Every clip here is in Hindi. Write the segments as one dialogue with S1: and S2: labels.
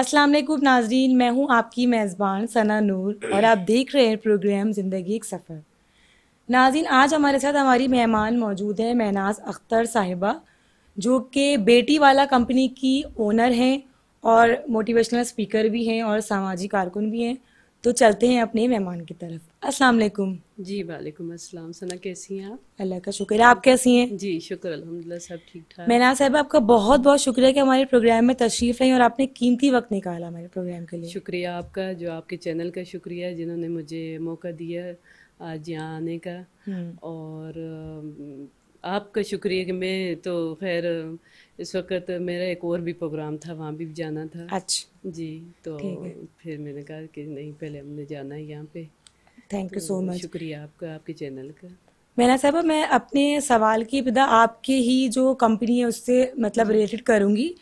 S1: अस्सलाम वालेकुम नाजरीन मैं हूं आपकी मेज़बान सना नूर और आप देख रहे हैं प्रोग्राम ज़िंदगी एक सफ़र नाजीन आज हमारे साथ हमारी मेहमान मौजूद है महनाज अख्तर साहिबा जो कि बेटी वाला कंपनी की ओनर हैं और मोटिवेशनल स्पीकर भी हैं और सामाजिक कारकुन भी हैं तो चलते हैं अपने मेहमान की तरफ अस्सलाम वालेकुम
S2: जी वालेकुम अस्सलाम सना कैसी हैं आप अल्लाह का शुक्र है आप कैसी हैं जी शुक्र अल्हम्दुलिल्लाह सब ठीक ठाक मैना साहब
S1: आपका बहुत बहुत शुक्रिया कि हमारे प्रोग्राम में तशरीफ़ लाई और आपने कीमती वक्त निकाला हमारे प्रोग्राम के लिए
S2: शुक्रिया आपका जो आपके चैनल का शुक्रिया जिन्होंने मुझे मौका दिया आज यहाँ आने का हम्म। और आपका शुक्रिया कि मैं तो खैर इस वक्त मेरा एक और भी प्रोग्राम था वहाँ भी जाना था अच्छा जी तो फिर मैंने कहा कि नहीं पहले हमने जाना है यहाँ पे थैंक यू सो मच शुक्रिया आपका आपके चैनल का
S1: मैना साहबा मैं अपने सवाल की इब्तदा आपके ही जो कंपनी है उससे मतलब रिलेटेड करूँगी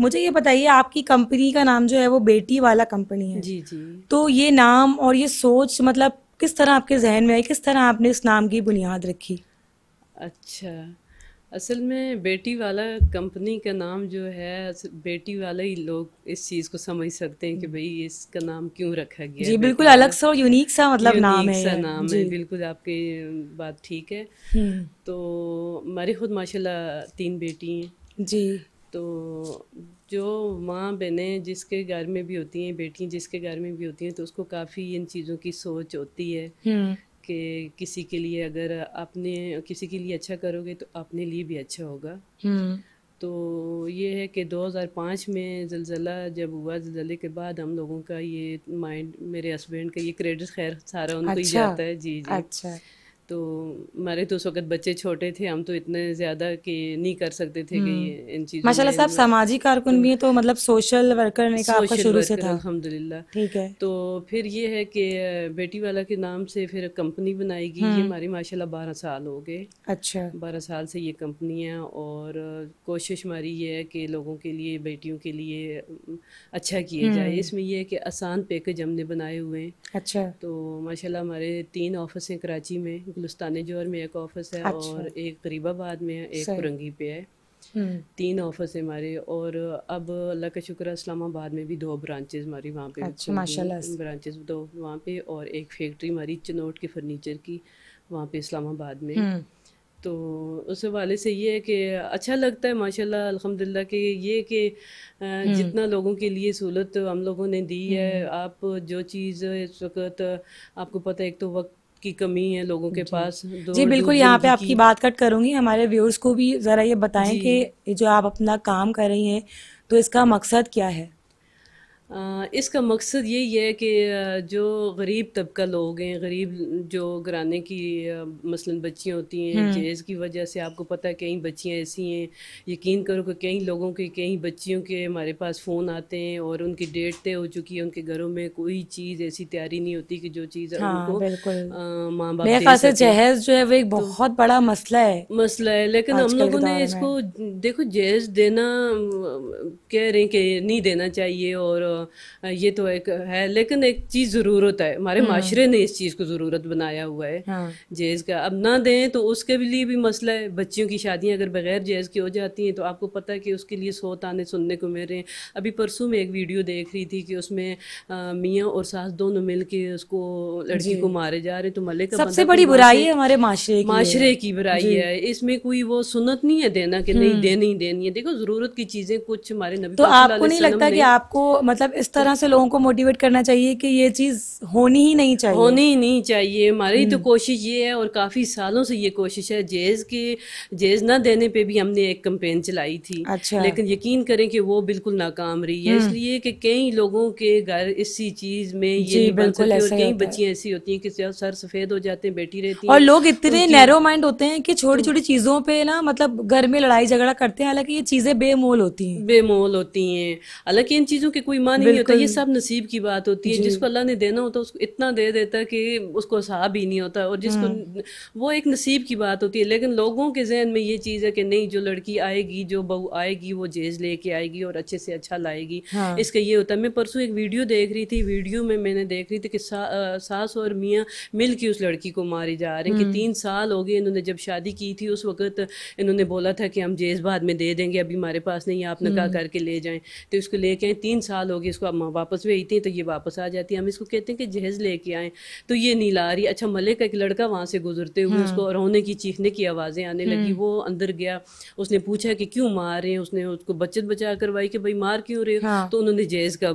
S1: मुझे ये बताइए आपकी कंपनी का नाम जो है वो बेटी वाला कंपनी है जी जी तो ये नाम और ये सोच मतलब किस तरह आपके जहन में आई किस तरह आपने इस नाम की बुनियाद रखी
S2: अच्छा असल में बेटी वाला कंपनी का नाम जो है बेटी वाला ही लोग इस चीज को समझ सकते हैं कि हम्म। भाई इसका नाम क्यों रखा गया जी बिल्कुल अलग सा और यूनिक सा मतलब नाम है सा नाम है बिल्कुल आपकी बात ठीक है हम्म। तो हमारी खुद माशाल्लाह तीन बेटी हैं जी तो जो माँ बहनें जिसके घर में भी होती हैं बेटियाँ जिसके घर में भी होती हैं तो उसको काफ़ी इन चीज़ों की सोच होती है हम्म। कि किसी के लिए अगर आपने किसी के लिए अच्छा करोगे तो अपने लिए भी अच्छा होगा हम्म। तो ये है कि 2005 में जलजिला जब हुआ जलजले के बाद हम लोगों का ये माइंड मेरे हस्बैंड का ये क्रेडिट खैर सारा उनको अच्छा, ही जाता है जी जी अच्छा तो हमारे तो उस वक्त बच्चे छोटे थे हम तो इतने ज्यादा कि नहीं कर सकते थे कि हम्म। इन चीजों माशाल्लाह साहब सामाजिक
S1: कारकुन भी है तो मतलब सोशल वर्कर ने का आपका शुरू से था अल्हम्दुलिल्लाह ठीक है
S2: तो फिर ये है कि बेटी वाला के नाम से फिर कंपनी बनाएगी ये हम्म। हमारी माशाल्लाह बारह साल हो गए अच्छा बारह साल से ये कंपनी है और कोशिश हमारी ये है कि लोगों के लिए बेटियों के लिए अच्छा किया जाए हम्म। इसमें यह है कि आसान पैकेज हमने बनाए हुए हैं अच्छा तो माशाला हमारे तीन ऑफिस हैं कराची में गुलस्तान जोहर में एक ऑफिस है अच्छा। और एक करीबाबाद में है एक कुरंगी पे है हम्म। तीन ऑफिस है हमारे और अब अल्लाह का शुक्र इस्लामाबाद में भी दो ब्रांचेस हमारी वहाँ पे अच्छा, ब्रांचेज दो वहाँ पे और एक फैक्ट्री हमारी चनोट के फर्नीचर की वहाँ पे इस्लामाबाद में हम्म। तो उस हवाले से ये है कि अच्छा लगता है माशाल्लाह अलहमदिल्ला कि ये कि हम्म। जितना लोगों के लिए सहूलत हम लोगों ने दी है आप जो चीज़ इस वक्त आपको पता है एक तो वक्त की कमी है लोगों के पास जी बिल्कुल यहाँ पे आपकी बात
S1: कट करूंगी हमारे व्यूअर्स को भी ज़रा ये बताएं कि जो आप अपना काम कर रही हैं तो इसका मकसद क्या है
S2: इसका मकसद यही है कि जो गरीब तबका लोग हैं गरीब जो घराने की मसलन बच्चियाँ होती हैं हम्म। जहेज़ की वजह से आपको पता है कई बच्चियाँ ऐसी हैं यकीन करो कि कई लोगों के कई बच्चियों के हमारे पास फ़ोन आते हैं और उनकी डेट तय हो चुकी है उनके घरों में कोई चीज़ ऐसी तैयारी नहीं होती कि जो चीज़ हाँ, उनको माँ बाप जहेज़
S1: जो है वो एक तो बहुत तो, बड़ा मसला है
S2: मसला है लेकिन हम लोगों ने इसको देखो जहेज़ देना कह रहे हैं कि नहीं देना चाहिए और ये तो एक है लेकिन एक चीज़ ज़रूरत है हमारे हाँ। माशरे ने इस चीज़ को ज़रूरत बनाया हुआ है हाँ। जेज का अब ना दें तो उसके लिए भी मसला है बच्चियों की शादियाँ अगर बगैर जेज की हो जाती हैं तो आपको पता है कि उसके लिए सौ ताने सुनने को मिल रहे हैं अभी परसों में एक वीडियो देख रही थी कि उसमें मियाँ और सास दोनों मिल के उसको लड़की को मारे जा रहे तो मले का सबसे बड़ी बुराई है हमारे माशरे की माशरे की बुराई है इसमें कोई वो सुनत नहीं है देना कि नहीं हम्म। देनी देनी है देखो ज़रूरत की चीज़ें कुछ हमारे नबी तो आपको नहीं लगता कि आपको
S1: मतलब मतलब इस तरह से लोगों को मोटिवेट करना चाहिए कि ये चीज़ होनी ही नहीं चाहिए होनी
S2: ही नहीं चाहिए हमारी तो हम्म। कोशिश ये है और काफ़ी सालों से ये कोशिश है जेज के जेज ना देने पर भी हमने एक कंपेन चलाई थी अच्छा लेकिन यकीन करें कि वो बिल्कुल नाकाम रही है हम्म। इसलिए कि कई लोगों के घर इसी चीज़ में ये बिल्कुल कई बच्चियाँ ऐसी होती हैं कि सर सफ़ेद हो जाते हैं बैठी रहती और लोग इतने नैरो
S1: माइंड होते हैं कि छोटी छोटी चीज़ों पर ना मतलब
S2: घर में लड़ाई झगड़ा करते हैं हालांकि ये चीज़ें बेमोल होती हैं बेमोल होती हैं हालांकि इन चीज़ों के कोई जुआ नहीं होता ये सब नसीब की बात होती है जिसको अल्लाह ने देना होता है उसको इतना दे देता है कि उसको साहब ही नहीं होता और जिसको हम्म। वो एक नसीब की बात होती है लेकिन लोगों के जहन में ये चीज़ है कि नहीं जो लड़की आएगी जो बहू आएगी वो जेज लेके आएगी और अच्छे से अच्छा लाएगी हाँ। इसका ये होता है मैं परसों एक वीडियो देख रही थी वीडियो में मैंने देख रही थी कि सास और मियाँ मिल के उस लड़की को मारे जा रहे हैं कि हम्म। तीन साल हो गए इन्होंने जब शादी की थी उस वक्त इन्होंने बोला था कि हम जेज बाद में दे देंगे अभी हमारे पास नहीं आप नका हम्म। करके ले जाए तो उसको लेके आए तीन साल हो गए कि इसको आप वापस भेजते हैं तो ये वापस आ जाती है हम इसको कहते हैं कि जहेज लेके आए तो ये नहीं ला रही अच्छा मलिक का एक लड़का वहाँ से गुजरते हुए हाँ। उसको रोने की चीखने की आवाज़ें आने लगी हम्म। वो अंदर गया उसने पूछा कि क्यों मार रहे हैं उसने उसको बचत बचा करवाई कि भाई मार क्यों रहे हो हाँ। तो उन्होंने जहेज का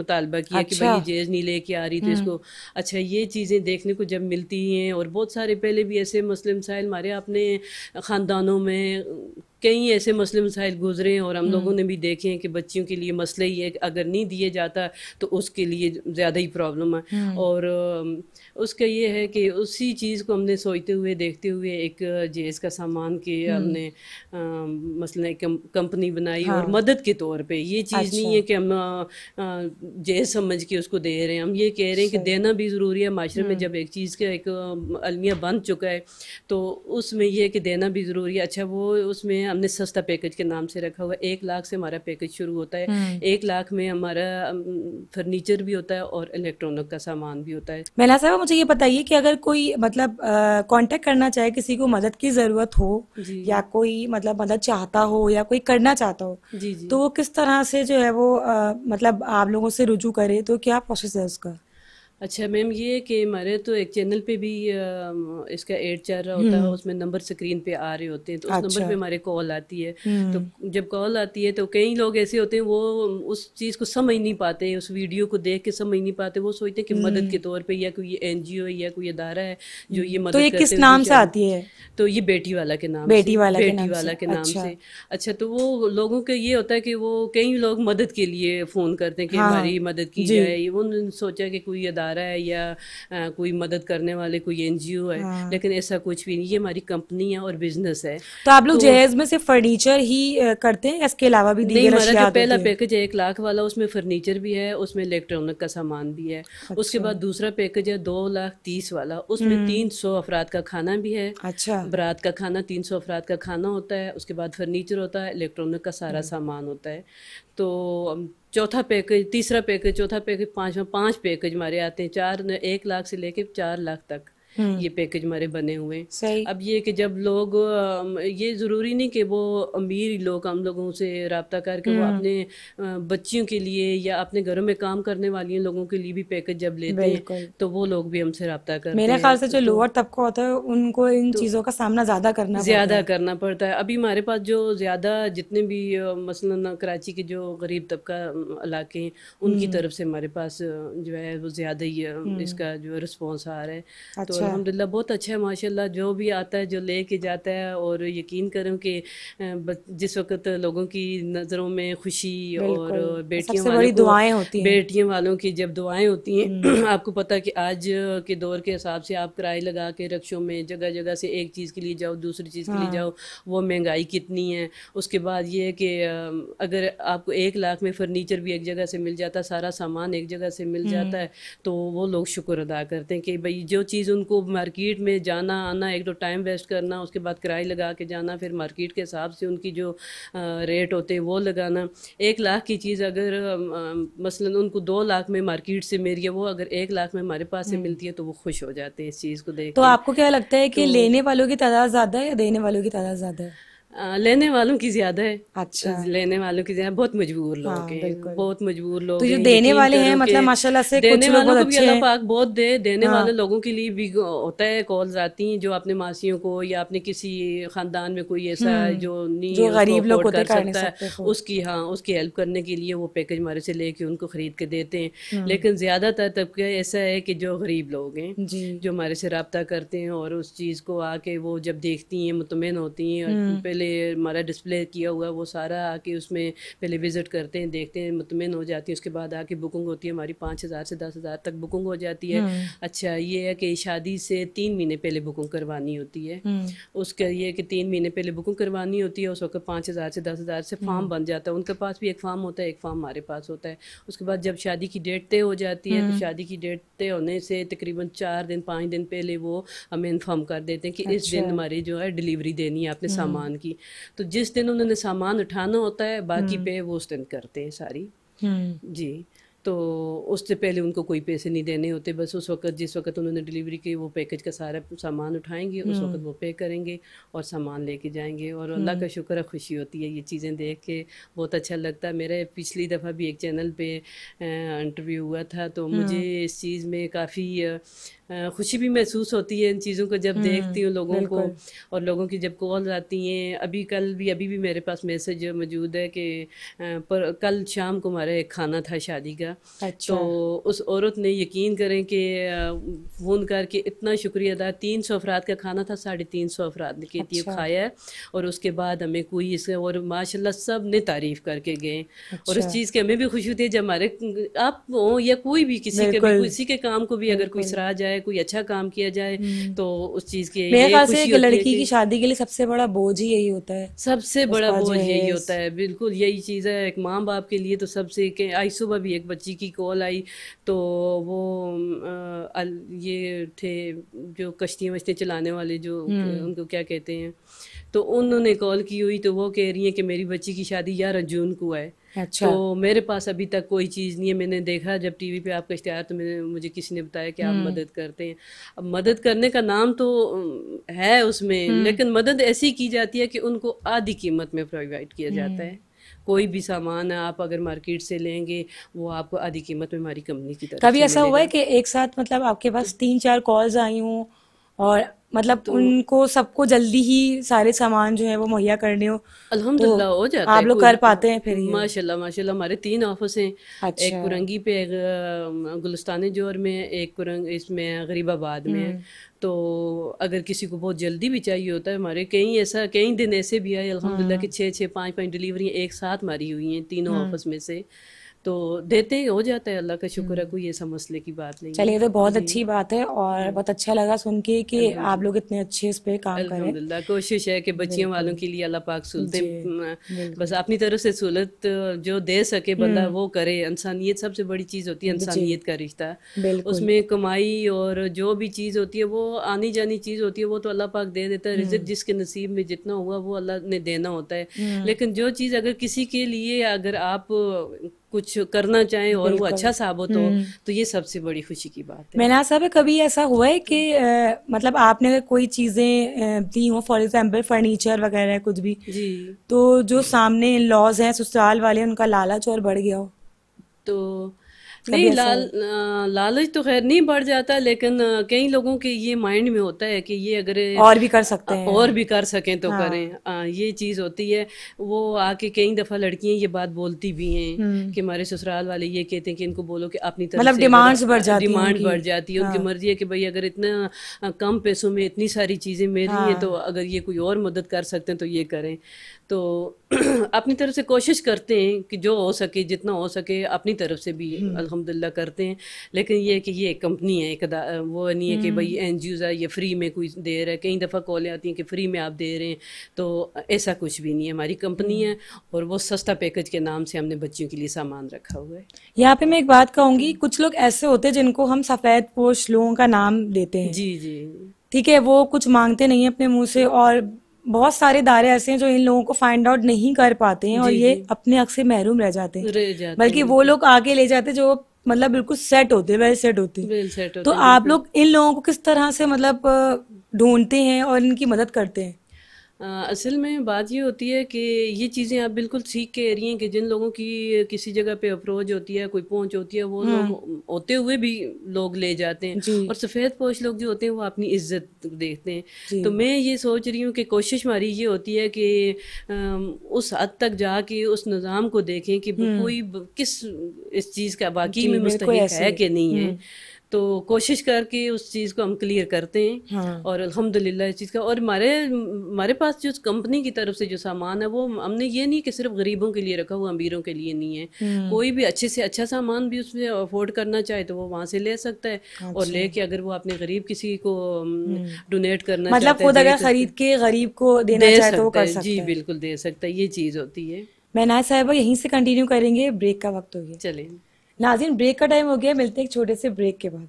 S2: मुतालबा किया कि अच्छा। भाई जहेज नहीं लेके आ रही थी हम्म। इसको अच्छा ये चीज़ें देखने को जब मिलती हैं और बहुत सारे पहले भी ऐसे मुस्लिम साहिल मारे अपने ख़ानदानों में कई ऐसे मसले मसाइल गुजरे हैं और हम हम्म। लोगों ने भी देखे हैं कि बच्चियों के लिए मसले ही है अगर नहीं दिए जाता तो उसके लिए ज़्यादा ही प्रॉब्लम है हम्म। और उसका ये है कि उसी चीज़ को हमने सोचते हुए देखते हुए एक जेस का सामान के हम्म। हमने मसला कंपनी बनाई हाँ। और मदद के तौर पे ये चीज़ अच्छा। नहीं है कि हम जेस समझ के उसको दे रहे हैं हम ये कह रहे हैं कि देना भी ज़रूरी है माशरे में जब एक चीज़ का एक अलमिया बन चुका है तो उसमें यह है कि देना भी ज़रूरी है अच्छा वो उसमें हमने सस्ता पैकेज के नाम से रखा हुआ है एक लाख से हमारा पैकेज शुरू होता है हम्म। एक लाख में हमारा फर्नीचर भी होता है और इलेक्ट्रॉनिक का सामान भी होता है
S1: महिला साहब मुझे ये बताइए कि अगर कोई मतलब कॉन्टेक्ट करना चाहे किसी को मदद की जरूरत हो या कोई मतलब मदद चाहता हो या कोई करना चाहता हो जी जी तो वो किस तरह से जो है वो आ, मतलब आप लोगों से रुजू करे तो क्या प्रोसेस है उसका
S2: अच्छा मैम ये कि हमारे तो एक चैनल पे भी इसका एड चल रहा होता है हम्म। उसमें नंबर स्क्रीन पे आ रहे होते हैं तो उस अच्छा। नंबर पे अच्छा। हमारे कॉल आती है हम्म। तो जब कॉल आती है तो कई लोग ऐसे होते हैं वो उस चीज़ को समझ नहीं पाते उस वीडियो को देख के समझ नहीं पाते वो सोचते हैं कि मदद के हम्म। तौर पर या कोई एन जी ओ या कोई अदारा है जो ये मदद तो ये किस नाम से आती है तो ये बेटी वाला के नाम बेटी वाला बेटी वाला के नाम अच्छा। से अच्छा तो वो लोगों का ये होता है कि वो कई लोग मदद के लिए फ़ोन करते हैं कि हाँ। हमारी मदद की जाए उन्होंने सोचा कि कोई अदारा आ रहा है या आ, कोई मदद करने वाले कोई एन है हाँ। लेकिन ऐसा कुछ भी नहीं ये हमारी कंपनी है और बिजनेस है तो आप लोग तो, जहेज
S1: में सिर्फ फर्नीचर ही करते हैं इसके अलावा भी नहीं हमारा जो पहला
S2: पैकेज है एक लाख वाला उसमें फर्नीचर भी है उसमें इलेक्ट्रॉनिक का सामान भी है उसके अच्छा। बाद दूसरा पैकेज है दो लाख तीस वाला उसमें हम्म। तीन सौ अफराद का खाना भी है अच्छा बरात का खाना तीन सौ अफराद का खाना होता है उसके बाद फर्नीचर होता है इलेक्ट्रॉनिक का सारा हम्म। सामान होता है तो चौथा पैकेज तीसरा पैकेज चौथा पैकेज पाँचवा पाँच पैकेज हमारे आते हैं चार एक लाख से लेके चार लाख तक हम्म। ये पैकेज हमारे बने हुए हैं अब ये कि जब लोग ये ज़रूरी नहीं कि वो अमीर लोग हम लोगों से रबता करके वो हम्म। अपने बच्चियों के लिए या अपने घरों में काम करने वाली लोगों के लिए भी पैकेज जब लेते हैं तो वो लोग भी हमसे रबता करते मेरे ख्याल से जो लोअर
S1: तो तबका होता है उनको इन तो चीज़ों का सामना ज़्यादा करना ज़्यादा
S2: करना पड़ता है अभी हमारे पास जो ज़्यादा जितने भी मसलन कराची के जो गरीब तबका इलाके हैं उनकी हम्म। तरफ से हमारे पास जो है वो ज़्यादा ही इसका जो रिस्पॉन्स आ रहा है तो अच्छा। अलहमदिल्ला बहुत अच्छा है माशाल्लाह जो भी आता है जो ले के जाता है और यकीन करूँ कि जिस वक्त लोगों की नज़रों में खुशी और बेटियों वाली दुआएँ होती हैं बेटियों वालों की जब दुआएँ होती हैं हम्म। आपको पता है कि आज के दौर के हिसाब से आप किराए लगा के रक्षों में जगह जगह से एक चीज़ के लिए जाओ दूसरी चीज़ के लिए हाँ। जाओ वो महंगाई कितनी है उसके बाद ये है कि अगर आपको एक लाख में फर्नीचर भी एक जगह से मिल जाता सारा सामान एक जगह से मिल हम्म। जाता है तो वो लोग शुक्र अदा करते हैं कि भाई जो चीज़ उन उनको मार्केट में जाना आना एक तो टाइम वेस्ट करना उसके बाद किराए लगा के जाना फिर मार्केट के हिसाब से उनकी जो रेट होते हैं वो लगाना एक लाख की चीज़ अगर मसलन उनको दो लाख में मार्केट से मेरी है वो अगर एक लाख में हमारे पास से हम्म। मिलती है तो वो खुश हो जाते हैं इस चीज़ को देख तो आपको क्या
S1: लगता है कि तो, लेने वालों की तादाद ज़्यादा है या देने वालों की तादाद ज़्यादा है
S2: लेने वालों की ज्यादा है अच्छा लेने वालों की ज्यादा बहुत मजबूर हाँ, लोग हाँ, हैं बहुत मजबूर लोग तो जो देने वाले हैं मतलब माशाल्लाह से देने कुछ वालों को भी अल्लाह पाक बहुत दे देने हाँ। वाले लोगों के लिए भी होता है कॉल्स आती हैं जो अपने मासियों को या अपने किसी खानदान में कोई ऐसा हम्म। जो नहीं जो गरीब लोग कर सकता है हाँ। उसकी हाँ उसकी हेल्प करने के लिए वो पैकेज हमारे से लेके उनको खरीद के देते हैं हम्म। लेकिन ज्यादातर तबके ऐसा है कि जो गरीब लोग हैं जो हमारे से रबता करते हैं और उस चीज़ को आके वो जब देखती हैं मुतमिन होती हैं हम्म। पहले हमारा डिस्प्ले किया हुआ वो सारा आके उसमें पहले विज़िट करते हैं देखते हैं मुतमिन हो जाती है उसके बाद आके बुकिंग होती है हमारी पाँच हज़ार से दस हज़ार तक बुकिंग हो जाती है हम्म। अच्छा ये है कि शादी से तीन महीने पहले बुकिंग करवानी होती है हम्म। उसका ये कि तीन महीने पहले बुकिंग करवानी होती है उस वक्त पाँच हज़ार से दस हज़ार से हम्म। फार्म बन जाता है उनके पास भी एक फार्म होता है एक फार्म हमारे पास होता है उसके बाद जब शादी की डेट तय हो जाती है तो शादी की डेट तय होने से तकरीबन चार दिन पाँच दिन पहले वो हमें इन्फॉर्म कर देते हैं कि इस दिन अच्छा। हमारी जो है डिलीवरी देनी है अपने सामान की की तो जिस दिन उन्होंने सामान उठाना होता है बाकी हम्म। पे वो उस दिन करते हैं सारी हम्म। जी तो उससे पहले उनको कोई पैसे नहीं देने होते बस उस वक्त जिस वक्त उन्होंने डिलीवरी की वो पैकेज का सारा सामान उठाएंगे उस हम्म। वक्त वो पे करेंगे और सामान लेके जाएंगे और अल्लाह का शुक्र है खुशी होती है ये चीज़ें देख के बहुत अच्छा लगता है मेरे पिछली दफ़ा भी एक चैनल पे इंटरव्यू हुआ था तो मुझे इस चीज़ में काफ़ी खुशी भी महसूस होती है इन चीज़ों को जब हम्म, देखती हूँ लोगों को और लोगों की जब कॉल आती हैं अभी कल भी अभी भी मेरे पास मैसेज मौजूद है कि पर कल शाम को हमारा एक खाना था शादी का अच्छा। तो उस औरत ने यकीन करें कि फ़ोन करके इतना शुक्रिया अदा तीन सौ अफराद का खाना था साढ़े तीन सौ अफराद ने कहती अच्छा। खाया है और उसके बाद हमें कोई इस और माशा सब ने तारीफ़ करके गए और उस अच्छा। चीज़ की हमें भी खुशी होती है जब हमारे आप हों या कोई भी किसी के भी किसी के काम को भी अगर कोई सराह जाए जाए कोई अच्छा काम किया जाए हम्म। तो उस चीज के मेरे ख्याल से लड़की की
S1: शादी के लिए सबसे बड़ा बोझ ही यही होता
S2: है सबसे बड़ा बोझ यही होता है बिल्कुल यही चीज है एक माँ बाप के लिए तो सबसे आई सुबह भी एक बच्ची की कॉल आई तो वो ये थे जो कश्तियाँ वश्तियाँ चलाने वाले जो हम्म। उनको क्या कहते हैं तो उन्होंने कॉल की हुई तो वो कह रही हैं कि मेरी बच्ची की शादी यार जून को है अच्छा तो मेरे पास अभी तक कोई चीज़ नहीं है मैंने देखा जब टीवी पे आपका इश्तेहार तो मैंने मुझे किसी ने बताया कि आप हम्म। मदद करते हैं अब मदद करने का नाम तो है उसमें हम्म। लेकिन मदद ऐसी की जाती है कि उनको आधी कीमत में प्रोवाइड किया जाता हम्म। है कोई भी सामान आप अगर मार्केट से लेंगे वो आपको आधी कीमत में हमारी कंपनी की तरफ कभी ऐसा हुआ है
S1: कि एक साथ मतलब आपके पास तो तीन चार कॉल्स आई हूँ और मतलब तो, उनको सबको जल्दी ही सारे सामान जो है वो मुहैया करने हो अल्हम्दुलिल्लाह तो हो जाता आप लोग कर पाते हैं फिर माशाल्लाह
S2: माशाल्लाह हमारे तीन ऑफिस हैं अच्छा। एक कुरंगी पे एक गुलस्तान जोर में एक कुरंग इसमें गरीबाबाद में हम्म। तो अगर किसी को बहुत जल्दी भी चाहिए होता है हमारे कई ऐसा कई दिन ऐसे भी आए अलहमदिल्ला हाँ। की छः छः पाँच पाँच डिलीवरी एक साथ मारी हुई हैं तीनों हम्म। ऑफिस में से तो देते ही हो जाता है अल्लाह का शुक्र है हम्म। कोई ये मसले की बात नहीं चलिए तो बहुत
S1: अच्छी बात है और हम्म। बहुत अच्छा लगा सुन के कि आप लोग इतने
S2: अच्छे इस पे काम हैं कोशिश है कि बच्चियों वालों के लिए अल्लाह पाक सुलते बस अपनी तरफ से सहूलत जो दे सके बंदा हम्म। वो करे इंसानियत सबसे बड़ी चीज़ होती है इंसानियत का रिश्ता उसमें कमाई और जो भी चीज़ होती है वो आनी जानी चीज़ होती है वो तो अल्लाह पाक दे देता है रिजक जिसके नसीब में जितना हुआ वो अल्लाह ने देना होता है लेकिन जो चीज़ अगर किसी के लिए अगर आप कुछ करना चाहें और वो अच्छा साबित हो तो, हम्म। तो ये सबसे बड़ी खुशी की बात है
S1: मैंने साहब कभी ऐसा हुआ है कि आ, मतलब आपने अगर कोई चीज़ें दी हो फॉर एग्जांपल फर्नीचर वगैरह कुछ भी जी तो जो सामने लॉज हैं ससुराल वाले उनका लालच और बढ़ गया हो तो नहीं लाल
S2: लालच तो खैर नहीं बढ़ जाता लेकिन कई लोगों के ये माइंड में होता है कि ये अगर और भी कर सकते हैं और भी कर सकें तो हाँ। करें आ, ये चीज़ होती है वो आके कई दफ़ा लड़कियां ये बात बोलती भी हैं हम्म। कि हमारे ससुराल वाले ये कहते हैं कि इनको बोलो कि अपनी तरफ मतलब डिमांड्स बढ़ जाती डिमांड बढ़ जाती है उनकी हाँ। मर्जी है कि भाई अगर इतना कम पैसों में इतनी सारी चीज़ें मिल रही हैं तो हाँ। अगर ये कोई और मदद कर सकते हैं तो ये करें तो अपनी तरफ से कोशिश करते हैं कि जो हो सके जितना हो सके अपनी तरफ से भी हम्म। अलहमद अलहमदिल्ला करते हैं लेकिन ये कि ये कंपनी है एक वो नहीं है कि भाई हम्म। एन जी ओज़ है ये फ्री में कोई दे रहा है कई दफ़ा कॉलें आती हैं कि फ्री में आप दे रहे हैं तो ऐसा कुछ भी नहीं है हमारी कंपनी हम्म। है और वो सस्ता पैकेज के नाम से हमने बच्चियों के लिए सामान रखा हुआ है
S1: यहाँ पे मैं एक बात कहूँगी कुछ लोग ऐसे होते हैं जिनको हम सफ़ेद पोश लोगों का नाम देते हैं जी जी ठीक है वो कुछ मांगते नहीं है अपने मुंह से और बहुत सारे दायरे ऐसे हैं जो इन लोगों को फाइंड आउट नहीं कर पाते हैं और ये अपने हक से महरूम रह जाते
S2: हैं बल्कि वो
S1: लोग आगे ले जाते जो मतलब बिल्कुल सेट होते वेल सेट होते
S2: हैं तो आप लोग
S1: इन लोगों को किस तरह से मतलब ढूंढते हैं और इनकी मदद करते हैं
S2: असल में बात ये होती है कि ये चीज़ें आप बिल्कुल सीख के रही हैं कि जिन लोगों की किसी जगह पे अप्रोच होती है कोई पहुंच होती है वो लोग हम्म। होते हुए भी लोग ले जाते हैं और सफ़ेद पोश लोग जो होते हैं वो अपनी इज्जत देखते हैं तो मैं ये सोच रही हूँ कि कोशिश हमारी ये होती है कि उस हद तक जाके उस निज़ाम को देखें कि हम्म। कोई किस इस चीज़ का बाकी में मुस्तक है कि नहीं है हम्म। तो कोशिश करके उस चीज़ को हम क्लियर करते हैं हाँ। और अल्हम्दुलिल्लाह इस चीज़ का और हमारे हमारे पास जो कंपनी की तरफ से जो सामान है वो हमने ये नहीं कि सिर्फ गरीबों के लिए रखा हुआ अमीरों के लिए नहीं है हम्म। कोई भी अच्छे से अच्छा सामान भी उसमें अफोर्ड करना चाहे तो वो वहाँ से ले सकता है और अच्छा। लेके अगर वो अपने गरीब किसी को डोनेट हम्म। करना मतलब खुद तो अगर तो खरीद के गरीब को देना चाहे तो जी बिल्कुल दे सकता है ये चीज़ होती है
S1: मैं ना साहबा यहीं से कंटिन्यू करेंगे ब्रेक का वक्त हो गया चलेंगे नाजिन ब्रेक का टाइम हो गया मिलते हैं एक छोटे से ब्रेक के बाद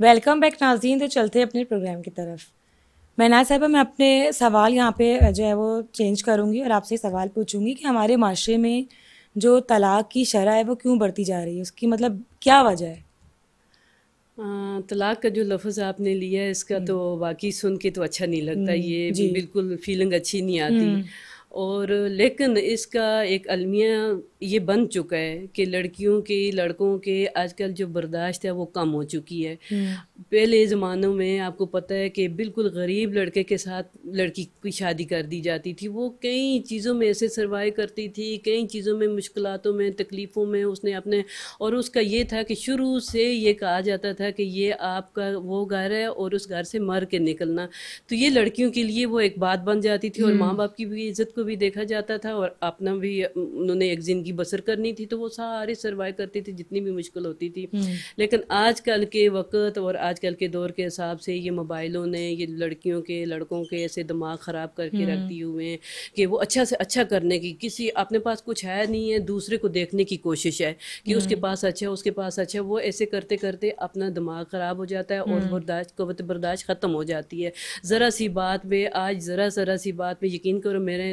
S1: वेलकम बैक नाजीन तो चलते हैं अपने प्रोग्राम की तरफ महनाज साहबा मैं अपने सवाल यहाँ पे जो है वो चेंज करूँगी और आपसे सवाल पूछूँगी कि हमारे माशरे में जो तलाक की शरह है वो क्यों बढ़ती जा रही है उसकी मतलब क्या वजह है
S2: तलाक का जो लफ्ज़ आपने लिया है इसका हम्म। तो वाकई सुन के तो अच्छा नहीं लगता हम्म, ये बिल्कुल फीलिंग अच्छी नहीं आती हम्म। और लेकिन इसका एक अलमिया ये बन चुका है कि लड़कियों के लड़कों के आजकल जो बर्दाश्त है वो कम हो चुकी है पहले ज़मानों में आपको पता है कि बिल्कुल गरीब लड़के के साथ लड़की की शादी कर दी जाती थी वो कई चीज़ों में ऐसे सर्वाइव करती थी कई चीज़ों में मुश्किलों में तकलीफ़ों में उसने अपने और उसका ये था कि शुरू से ये कहा जाता था कि ये आपका वो घर है और उस घर से मर के निकलना तो ये लड़कियों के लिए वो एक बात बन जाती थी और हम्म। माँ बाप की भी इज्जत को भी देखा जाता था और अपना भी उन्होंने एक ज़िंदगी बसर करनी थी तो वो सारे सर्वाइव करती थी जितनी भी मुश्किल होती थी हम्म। लेकिन आज के वक्त और आजकल के दौर के हिसाब से ये मोबाइलों ने ये लड़कियों के लड़कों के ऐसे दिमाग ख़राब करके रख हम्म। दिए हुए हैं कि वो अच्छा से अच्छा करने की किसी अपने पास कुछ है नहीं है दूसरे को देखने की कोशिश है कि उसके हम्म। पास अच्छा है उसके पास अच्छा है वो ऐसे करते करते अपना दिमाग ख़राब हो जाता है और हम्म। बर्दाश्त कवत बर्दाश्त ख़त्म हो जाती है ज़रा सी बात में आज ज़रा ज़रा सी बात में यकीन करो मेरे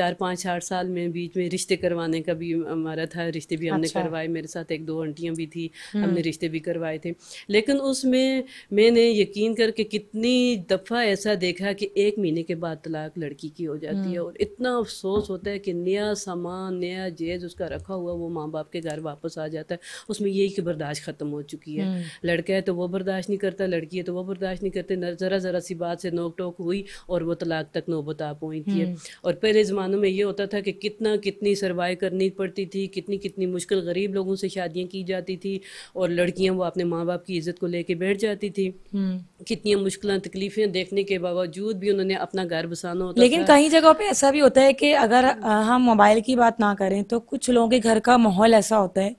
S2: चार पाँच आठ साल में बीच में रिश्ते करवाने का भी हमारा था रिश्ते भी हमने अच्छा। करवाए मेरे साथ एक दो आंटियाँ भी थी हमने रिश्ते भी करवाए थे लेकिन लेकिन उसमें मैंने यकीन करके कितनी दफ़ा ऐसा देखा कि एक महीने के बाद तलाक लड़की की हो जाती है हम्म। और इतना अफसोस होता है कि नया सामान नया जेज उसका रखा हुआ वो माँ बाप के घर वापस आ जाता है उसमें यही कि बर्दाश्त ख़त्म हो चुकी है हम्म। लड़का है तो वो बर्दाश्त नहीं करता लड़की है तो वो बर्दाश्त नहीं करते ज़रा ज़रा सी बात से नोक टोक हुई और वो तलाक तक नौबत आ पहुँची है हम्म। और पहले ज़मानों में ये होता था कि कितना कितनी सर्वाइव करनी पड़ती थी कितनी कितनी मुश्किल गरीब लोगों से शादियाँ की जाती थी और लड़कियाँ वो अपने माँ बाप की इज़्ज़त को लेके बैठ जाती थी हम्म। कितनी मुश्किल तकलीफें देखने के बावजूद भी उन्होंने अपना घर बसाना होता लेकिन कई जगह
S1: पे ऐसा भी होता है कि अगर हम मोबाइल की बात ना करें तो कुछ लोगों के घर का माहौल ऐसा होता है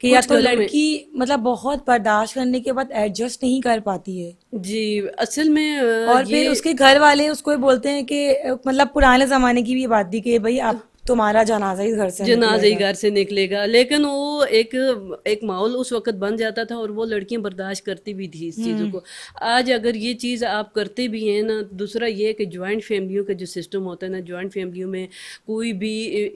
S1: कि या तो लड़की मतलब बहुत बर्दाश्त करने के बाद एडजस्ट नहीं कर पाती
S2: है जी असल में और फिर उसके
S1: घर वाले उसको बोलते हैं कि मतलब पुराने जमाने की भी बात थी कि भाई आप तुम्हारा जनाजा ही घर से जनाजा ही
S2: घर से निकलेगा लेकिन वो एक एक माहौल उस वक्त बन जाता था और वो लड़कियां बर्दाश्त करती भी थी इस हम्म। चीज़ों को आज अगर ये चीज़ आप करते भी हैं ना दूसरा ये कि ज्वाइंट फैमिलियों का जो सिस्टम होता है ना ज्वाइंट फैमिलियों में कोई भी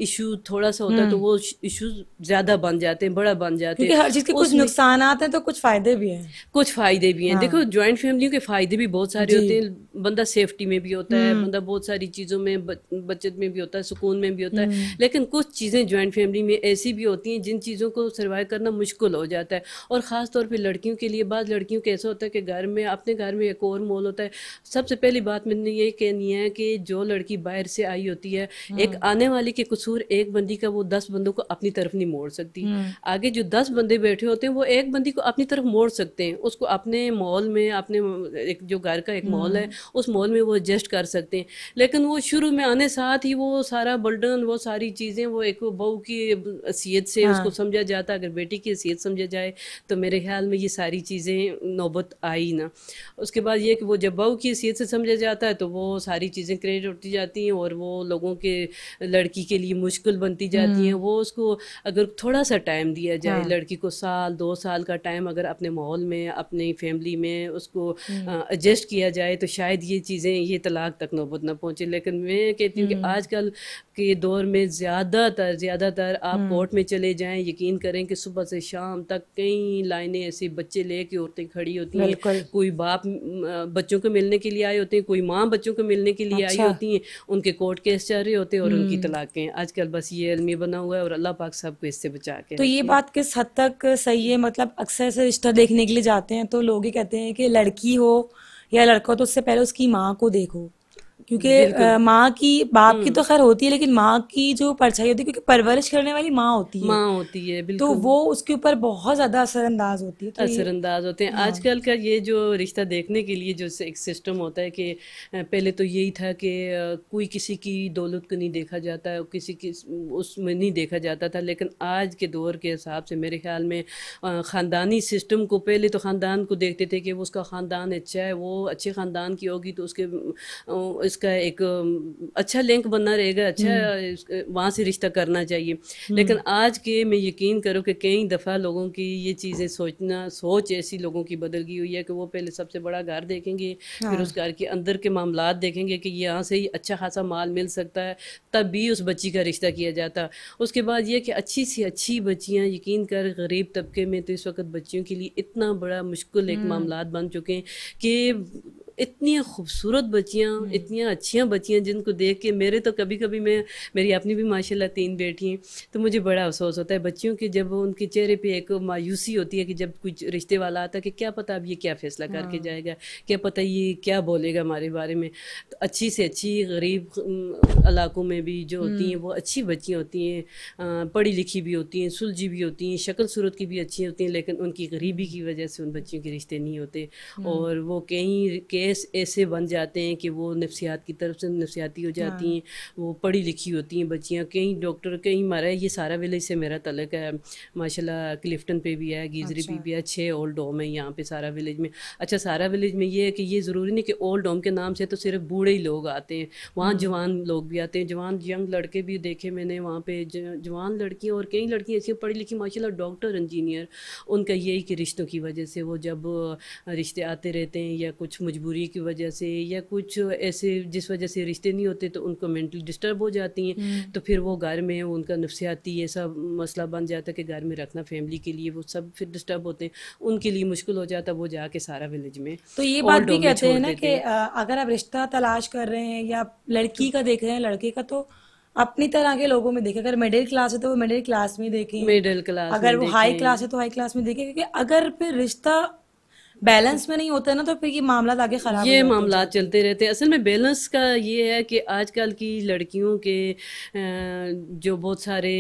S2: इशू थोड़ा सा होता है तो हम्म। वो इशू ज़्यादा बन जाते हैं बड़ा बन जाते हैं हर चीज़ के कुछ नुकसान
S1: आते हैं तो कुछ फ़ायदे भी हैं कुछ फ़ायदे
S2: भी हैं हाँ। देखो ज्वाइंट फैमिलियों के फ़ायदे भी बहुत सारे होते हैं बंदा सेफ्टी में भी होता है हम्म। बंदा बहुत सारी चीज़ों में बचत में भी होता है सुकून में भी होता है हम्म। लेकिन कुछ चीज़ें ज्वाइंट फैमिली में ऐसी भी होती हैं जिन चीज़ों को सर्वाइव करना मुश्किल हो जाता है और ख़ास तौर पर लड़कियों के लिए बाद लड़कियों का ऐसा होता है कि घर में अपने घर में एक और मॉल होता है सबसे पहली बात मैंने ये कहनी है कि जो लड़की बाहर से आई होती है हाँ। एक आने वाली के कसूर एक बंदी का वो दस बंदों को अपनी तरफ नहीं मोड़ सकती हम्म। आगे जो दस बंदे बैठे होते हैं वो एक बंदी को अपनी तरफ मोड़ सकते हैं उसको अपने मॉल में अपने एक जो घर का एक मॉल है उस माहौल में वो एडजस्ट कर सकते हैं लेकिन वो शुरू में आने साथ ही वो सारा बर्डन वो सारी चीज़ें वो एक बहू की हैसीत से हाँ। उसको समझा जाता अगर बेटी की हैसीत समझा जाए तो मेरे ख्याल में ये सारी चीज़ें नौबत आई ना उसके बाद ये कि वो जब बहू की हैसीत से समझा जाता है तो वो सारी चीज़ें क्रिएट होती जाती हैं और वो लोगों के लड़की के लिए मुश्किल बनती जाती हैं हम्म। वो उसको अगर थोड़ा सा टाइम दिया जाए हाँ। लड़की को साल दो साल का टाइम अगर अपने माहौल में अपनी फैमिली में उसको एडजस्ट हम्म। किया जाए तो शायद शायद ये चीज़ें ये तलाक तक नौबत ना पहुँचे लेकिन मैं कहती हूँ कि हम्म। आजकल के दौर में ज़्यादातर ज़्यादातर आप हम्म। कोर्ट में चले जाएं यकीन करें कि सुबह से शाम तक कई लाइनें ऐसी बच्चे ले के औरतें खड़ी होती हैं कोई बाप बच्चों को मिलने के लिए आए होते हैं कोई माँ बच्चों को मिलने के लिए आई अच्छा। होती हैं उनके कोर्ट केस चल रहे होते हैं और उनकी हम्म। तलाकें आजकल बस ये अलमी बना हुआ है और अल्लाह पाक सबको इससे बचा के तो ये बात
S1: किस हद तक सही है मतलब अक्सर से रिश्ता देखने के लिए जाते हैं तो लोग ही कहते हैं कि लड़की हो या लड़का तो उससे पहले उसकी माँ को देखो क्योंकि माँ की बाप की हम्म। तो खैर होती है लेकिन माँ की जो परछाई होती है क्योंकि परवरिश करने वाली माँ होती है माँ होती है तो बिल्कुल तो वो
S2: उसके ऊपर बहुत ज्यादा असरअंदाज होती है तो असरअंदाज होते हैं हाँ। आजकल का ये जो रिश्ता देखने के लिए जो एक सिस्टम होता है कि पहले तो यही था कि कोई किसी की दौलत को नहीं देखा जाता है किसी की उसमें नहीं देखा जाता था लेकिन आज के दौर के हिसाब से मेरे ख्याल में ख़ानदानी सिस्टम को पहले तो ख़ानदान को देखते थे कि वो उसका ख़ानदान अच्छा है वो अच्छे ख़ानदान की होगी तो उसके इसका एक अच्छा लिंक बना रहेगा अच्छा हम्म। वहाँ से रिश्ता करना चाहिए हम्म। लेकिन आज के मैं यकीन करूँ कि कई दफ़ा लोगों की ये चीज़ें सोचना सोच ऐसी लोगों की बदल गई हुई है कि वो पहले सबसे बड़ा घर देखेंगे फिर हाँ। उस घर के अंदर के मामला देखेंगे कि यहाँ से ही अच्छा खासा माल मिल सकता है तब भी उस बच्ची का रिश्ता किया जाता उसके बाद यह कि अच्छी सी अच्छी बच्चियाँ यकीन कर गरीब तबके में तो इस वक्त बच्चियों के लिए इतना बड़ा मुश्किल एक हम्म। मामला बन चुके हैं कि इतनी खूबसूरत बच्चियाँ हम्म। इतनी अच्छियाँ बच्चियाँ जिनको देख के मेरे तो कभी कभी मैं मेरी अपनी भी माशाल्लाह तीन बेटी हैं तो मुझे बड़ा अफसोस होता है बच्चियों के जब उनके चेहरे पे एक मायूसी होती है कि जब कुछ रिश्ते वाला आता है कि क्या पता अब ये क्या फैसला करके हाँ। जाएगा क्या पता ये क्या बोलेगा हमारे बारे में तो अच्छी से अच्छी गरीब इलाकों में भी जो होती हैं हम्म। वो अच्छी बच्चियाँ होती हैं पढ़ी लिखी भी होती हैं सुलझी भी होती हैं शक्ल सूरत की भी अच्छी होती हैं लेकिन उनकी गरीबी की वजह से उन बच्चियों के रिश्ते नहीं होते हम्म। और वो कहीं कह मिस ऐसे बन जाते हैं कि वो नफ्सियात की तरफ से नफ्सियाती हो जाती हाँ। हैं वो पढ़ी लिखी होती हैं बच्चियाँ कहीं डॉक्टर कहीं मारा ये सारा विलेज से मेरा तलक है माशाल्लाह क्लिफ्टन पे भी है गीजरी अच्छा। पे भी है छः ओल्ड होम है यहाँ पे सारा विलेज में अच्छा सारा विलेज में ये है कि ये ज़रूरी नहीं कि ओल्ड होम के नाम से तो सिर्फ बूढ़े ही लोग आते हैं वहाँ हाँ। जवान लोग भी आते हैं जवान यंग लड़के भी देखे मैंने वहाँ पे जवान लड़कियाँ और कई लड़कियाँ ऐसी पढ़ी लिखी माशा डॉक्टर इंजीनियर उनका यही कि रिश्तों की वजह से वो जब रिश्ते आते रहते हैं या कुछ मजबूर मजबूरी की वजह से या कुछ ऐसे जिस वजह से रिश्ते नहीं होते तो उनको मेंटली डिस्टर्ब हो जाती हैं हम्म। तो फिर वो घर में उनका नफसियाती ऐसा मसला बन जाता है कि घर में रखना फैमिली के लिए वो सब फिर डिस्टर्ब होते हैं उनके लिए मुश्किल हो जाता वो जाके सारा विलेज में तो ये बात भी कहते हैं ना कि
S1: अगर आप रिश्ता तलाश कर रहे हैं या लड़की का देख रहे हैं लड़के का तो अपनी तरह के लोगों में देखें अगर मिडिल क्लास है तो वो मिडिल क्लास में देखें मिडिल क्लास अगर वो हाई क्लास है तो हाई क्लास में देखें क्योंकि अगर फिर रिश्ता बैलेंस में नहीं होता है ना तो फिर ये मामला आगे खराब ये मामला
S2: चलते रहते असल में बैलेंस का ये है कि आजकल की लड़कियों के जो बहुत सारे